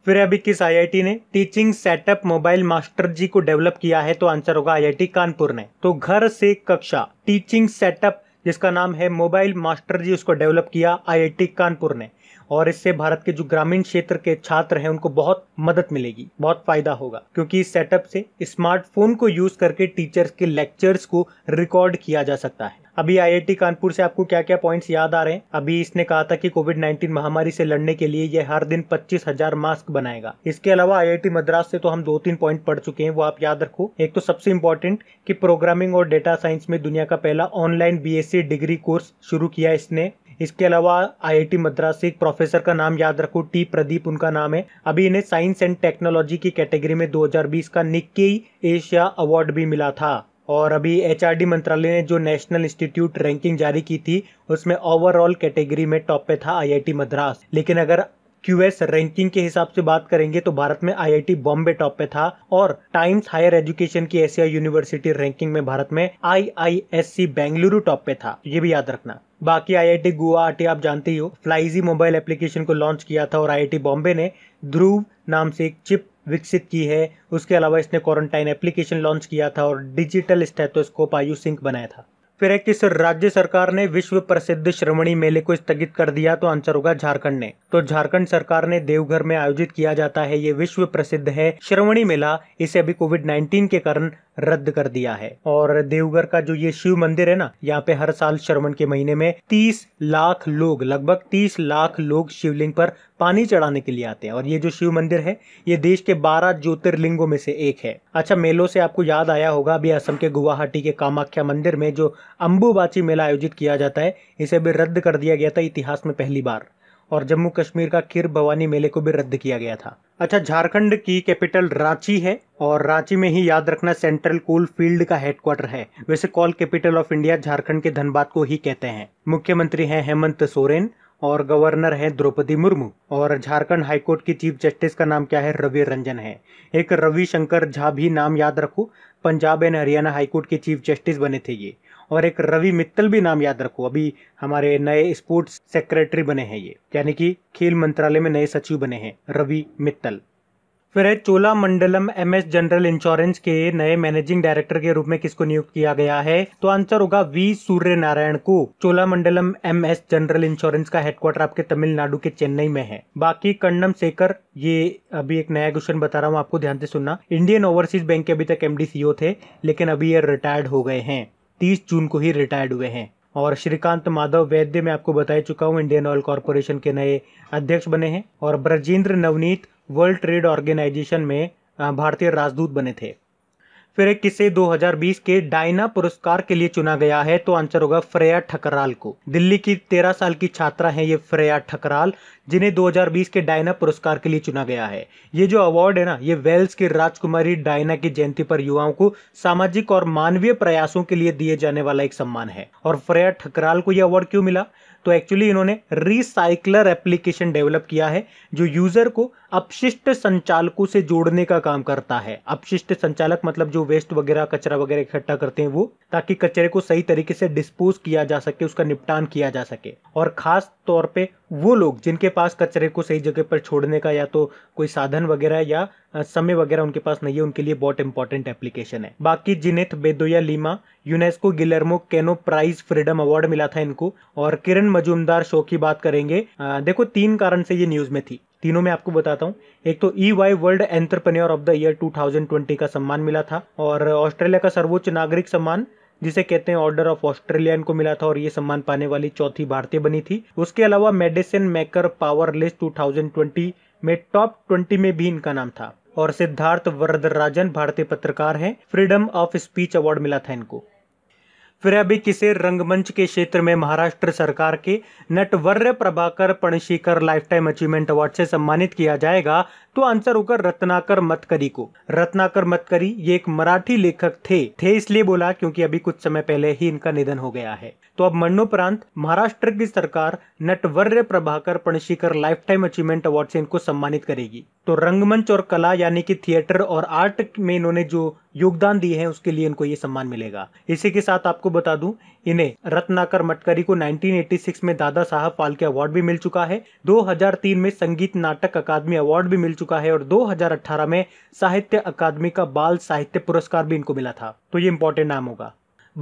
फिर अभी किस आईआईटी ने teaching setup mobile master ji को डेवलप किया है तो आंसर होगा आईआईटी कानपुर ने तो घर से कक्षा टीचिंग सेटअप जिसका नाम है मोबाइल मास्टर जी उसको डेवलप किया आईआईटी कानपुर ने और इससे भारत के जो ग्रामीण क्षेत्र के छात्र हैं उनको बहुत मदद मिलेगी बहुत फायदा होगा क्योंकि इस सेटअप से स्मार्टफोन को यूज करके टीचर्स के लेक्चर्स को रिकॉर्ड किया जा सकता है अभी आईआईटी कानपुर से आपको क्या क्या पॉइंट्स याद आ रहे हैं अभी इसने कहा था कि कोविड 19 महामारी से लड़ने के लिए यह हर दिन पच्चीस हजार मास्क बनाएगा इसके अलावा आईआईटी मद्रास से तो हम दो तीन पॉइंट पढ़ चुके हैं वो आप याद रखो एक तो सबसे इम्पोर्टेंट कि प्रोग्रामिंग और डेटा साइंस में दुनिया का पहला ऑनलाइन बी डिग्री कोर्स शुरू किया इसने इसके अलावा आईआईटी मद्रास से एक प्रोफेसर का नाम याद रखो टी प्रदीप उनका नाम है अभी इन्हें साइंस एंड टेक्नोलॉजी की कैटेगरी में 2020 का निक्की एशिया अवार्ड भी मिला था और अभी एच मंत्रालय ने जो नेशनल इंस्टीट्यूट रैंकिंग जारी की थी उसमें ओवरऑल कैटेगरी में टॉप पे था आईआईटी मद्रास लेकिन अगर एस रैंकिंग के हिसाब से बात करेंगे तो भारत में I I T Bombay top पे था और टाइम्स हायर एजुकेशन की एशिया यूनिवर्सिटी रैंकिंग में भारत में I I S C Bengaluru top पे था ये भी याद रखना बाकी आईआईटी गुवाहाटी आप जानते ही हो फ्लाइजी मोबाइल एप्लीकेशन को लॉन्च किया था और आईआईटी बॉम्बे ने ध्रुव नाम से एक चिप विकसित की है उसके अलावा इसने क्वारंटाइन एप्लीकेशन लॉन्च किया था और डिजिटल स्टेथोस्कोप आयु सिंक बनाया था फिर है किस राज्य सरकार ने विश्व प्रसिद्ध श्रवणी मेले को स्थगित कर दिया तो आंसर होगा झारखंड ने तो झारखंड सरकार ने देवघर में आयोजित किया जाता है ये विश्व प्रसिद्ध है श्रवणी मेला इसे अभी कोविड 19 के कारण रद्द कर दिया है और देवघर का जो ये शिव मंदिर है ना यहाँ पे हर साल श्रवण के महीने में तीस लाख लोग लगभग तीस लाख लोग शिवलिंग पर पानी चढ़ाने के लिए आते हैं और ये जो शिव मंदिर है ये देश के बारह ज्योतिर्लिंगों में से एक है अच्छा मेलों से आपको याद आया होगा अभी असम के गुवाहाटी के कामाख्या मंदिर में जो अंबुबाची मेला आयोजित किया जाता है इसे भी रद्द कर दिया गया था इतिहास में पहली बार और जम्मू कश्मीर का खीर भवानी मेले को भी रद्द किया गया था अच्छा झारखंड की कैपिटल रांची है और रांची में ही याद रखना सेंट्रल कूल फील्ड का हेडक्वार्टर है वैसे coal capital of India Jharkhand के धनबाद को ही कहते हैं मुख्यमंत्री हैं हेमंत सोरेन और गवर्नर हैं द्रौपदी मुर्मू और झारखंड हाईकोर्ट की चीफ जस्टिस का नाम क्या है रवि रंजन है एक रविशंकर झा भी नाम याद रखो पंजाब एंड हरियाणा हाईकोर्ट के चीफ जस्टिस बने थे ये और एक रवि मित्तल भी नाम याद रखो अभी हमारे नए स्पोर्ट्स सेक्रेटरी बने हैं ये यानी कि खेल मंत्रालय में नए सचिव बने हैं रवि मित्तल फिर है Cholamandalam M S general insurance के नए मैनेजिंग डायरेक्टर के रूप में किसको नियुक्त किया गया है तो आंसर होगा वी सूर्य नारायण को Cholamandalam M S general insurance का हेडक्वार्टर आपके तमिलनाडु के चेन्नई में है बाकी कन्नम शेखर ये अभी एक नया क्वेश्चन बता रहा हूँ आपको ध्यान से सुनना इंडियन ओवरसीज बैंक के अभी तक एम e थे लेकिन अभी ये रिटायर्ड हो गए हैं तीस जून को ही रिटायर्ड हुए हैं और श्रीकांत माधव वैद्य मैं आपको बता चुका हूँ इंडियन ऑयल कॉरपोरेशन के नए अध्यक्ष बने हैं और Brajendra Navnit world trade organisation में भारतीय राजदूत बने थे फिर किसे 2020 के डायना पुरस्कार के लिए चुना गया है तो आंसर होगा फ्रेया ठकराल को दिल्ली की 13 साल की छात्रा है ये फ्रेया ठकराल जिन्हें 2020 के डायना पुरस्कार के लिए चुना गया है ये जो अवार्ड है ना ये वेल्स की राजकुमारी डायना की जयंती पर युवाओं को सामाजिक और मानवीय प्रयासों के लिए दिए जाने वाला एक सम्मान है और फ्रेया ठकराल को यह अवार्ड क्यों मिला तो एक्चुअली इन्होंने रिसाइकलर एप्लीकेशन डेवलप किया है जो यूजर को अपशिष्ट संचालकों से जोड़ने का काम करता है अपशिष्ट संचालक मतलब जो वेस्ट वगैरह कचरा वगैरह इकट्ठा करते हैं वो ताकि कचरे को सही तरीके से डिस्पोज किया जा सके उसका निपटान किया जा सके और खास तौर पे वो लोग जिनके पास कचरे को सही जगह पर छोड़ने का या तो कोई साधन वगैरह या समय वगैरह उनके पास नहीं है उनके लिए बहुत इंपॉर्टेंट एप्लीकेशन है बाकी Gineth Bedoya Lima UNESCO Guillermo Cano prize freedom award मिला था इनको और किरण मजूमदार शो की बात करेंगे आ, देखो तीन कारण से ये न्यूज में थी तीनों में आपको बताता हूँ एक तो E Y world entrepreneur of the year 2020 का सम्मान मिला था और ऑस्ट्रेलिया का सर्वोच्च नागरिक सम्मान जिसे कहते हैं ऑर्डर ऑफ ऑस्ट्रेलियन को मिला था और ये सम्मान पाने वाली चौथी भारतीय बनी थी उसके अलावा medicine maker power list two में टॉप ट्वेंटी में भी इनका नाम था और सिद्धार्थ वरदराजन भारतीय पत्रकार हैं फ्रीडम ऑफ स्पीच अवार्ड मिला था इनको फिर अभी किसे रंगमंच के क्षेत्र में महाराष्ट्र सरकार के Natvarya Prabhakar Panshikar lifetime achievement award से सम्मानित किया जाएगा तो आंसर होगा रत्नाकर मतकरी को रत्नाकर मतकरी ये एक मराठी लेखक थे थे इसलिए बोला क्योंकि अभी कुछ समय पहले ही इनका निधन हो गया है तो अब मरणोपरांत महाराष्ट्र की सरकार Natvarya Prabhakar Panshikar lifetime achievement award से इनको सम्मानित करेगी तो रंगमंच और कला यानी कि थिएटर और आर्ट में इन्होंने जो योगदान दिए हैं उसके लिए इनको ये सम्मान मिलेगा इसी के साथ आपको आपको बता दूं इन्हें रत्नाकर मटकरी को 1986 में दादा साहब फाल्के अवार्ड भी मिल चुका है 2003 में संगीत नाटक अकादमी अवार्ड भी मिल चुका है और 2018 में साहित्य अकादमी का बाल साहित्य पुरस्कार भी इनको मिला था तो ये इम्पोर्टेंट नाम होगा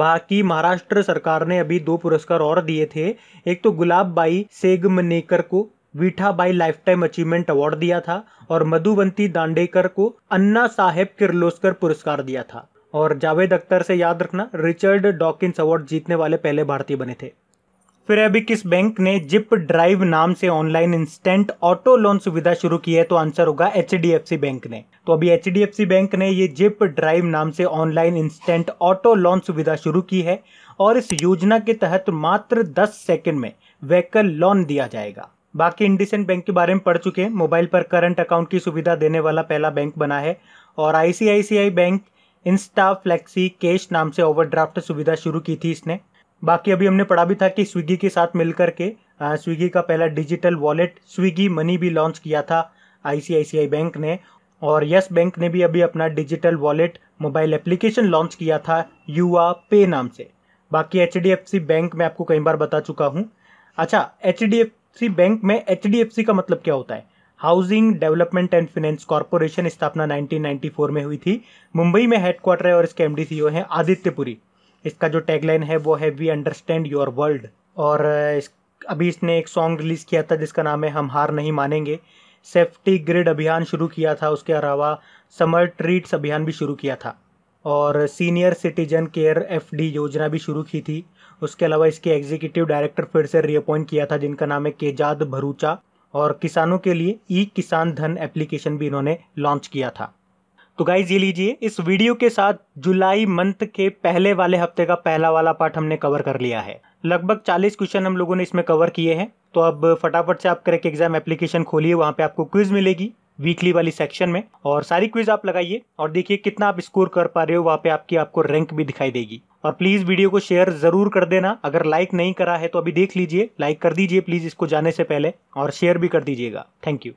बाकी महाराष्ट्र सरकार ने अभी दो पुरस्कार और दिए थे एक तो गुलाब बाई सेगमनेकर को Vitha Bai lifetime achievement award दिया था और मधुवंती दांडेकर को अन्ना साहेब किर्लोस्कर पुरस्कार दिया था और जावेद अख्तर से याद रखना रिचर्ड डॉकिंस अवार्ड जीतने वाले पहले भारतीय बने थे फिर अभी किस बैंक ने जिप ड्राइव नाम से ऑनलाइन इंस्टेंट ऑटो लोन सुविधा शुरू की है तो आंसर होगा एच बैंक ने तो अभी एच बैंक ने ये जिप ड्राइव नाम से ऑनलाइन इंस्टेंट ऑटो लोन सुविधा शुरू की है और इस योजना के तहत मात्र 10 सेकंड में व्हीकल लोन दिया जाएगा बाकी इंडिसेंट बैंक के बारे में पढ़ चुके हैं मोबाइल पर करंट अकाउंट की सुविधा देने वाला पहला बैंक बना है और ICICI bank insta flexi cash नाम से ओवरड्राफ्ट सुविधा शुरू की थी इसने बाकी अभी हमने पढ़ा भी था कि स्विगी के साथ मिलकर के स्विगी का पहला डिजिटल वॉलेट स्विगी मनी भी लॉन्च किया था आईसीआईसीआई बैंक ने और यस बैंक ने भी अभी अपना digital wallet mobile application launch किया था युवा पे नाम से बाकी एच बैंक में आपको कई बार बता चुका हूँ अच्छा एच बैंक में एच का मतलब क्या होता है housing development and finance corporation स्थापना 1994 में हुई थी मुंबई में हेडक्वार्टर है और इसके एम डी e हैं आदित्यपुरी इसका जो टैगलाइन है वो है वी अंडरस्टैंड योर वर्ल्ड और इस अभी इसने एक सॉन्ग रिलीज़ किया था जिसका नाम है हम हार नहीं मानेंगे सेफ्टी ग्रिड अभियान शुरू किया था उसके अलावा समर ट्रीट्स अभियान भी शुरू किया था और सीनियर सिटीजन केयर एफ योजना भी शुरू की थी उसके अलावा इसके एग्जीक्यूटिव डायरेक्टर फिर से रीअपॉइंट किया था जिनका नाम है केजाद भरूचा और किसानों के लिए ई किसान धन एप्लीकेशन भी इन्होंने लॉन्च किया था तो गाइज ये लीजिए इस वीडियो के साथ जुलाई मंथ के पहले वाले हफ्ते का पहला वाला पार्ट हमने कवर कर लिया है लगभग 40 क्वेश्चन हम लोगों ने इसमें कवर किए हैं तो अब फटाफट से आप करके एग्जाम एप्लीकेशन खोलिए वहाँ पे आपको क्विज मिलेगी वीकली वाली सेक्शन में और सारी क्विज आप लगाइए और देखिए कितना आप स्कोर कर पा रहे हो वहाँ पे आपकी आपको रैंक भी दिखाई देगी और प्लीज़ वीडियो को शेयर ज़रूर कर देना अगर लाइक नहीं करा है तो अभी देख लीजिए लाइक कर दीजिए प्लीज़ इसको जाने से पहले और शेयर भी कर दीजिएगा थैंक यू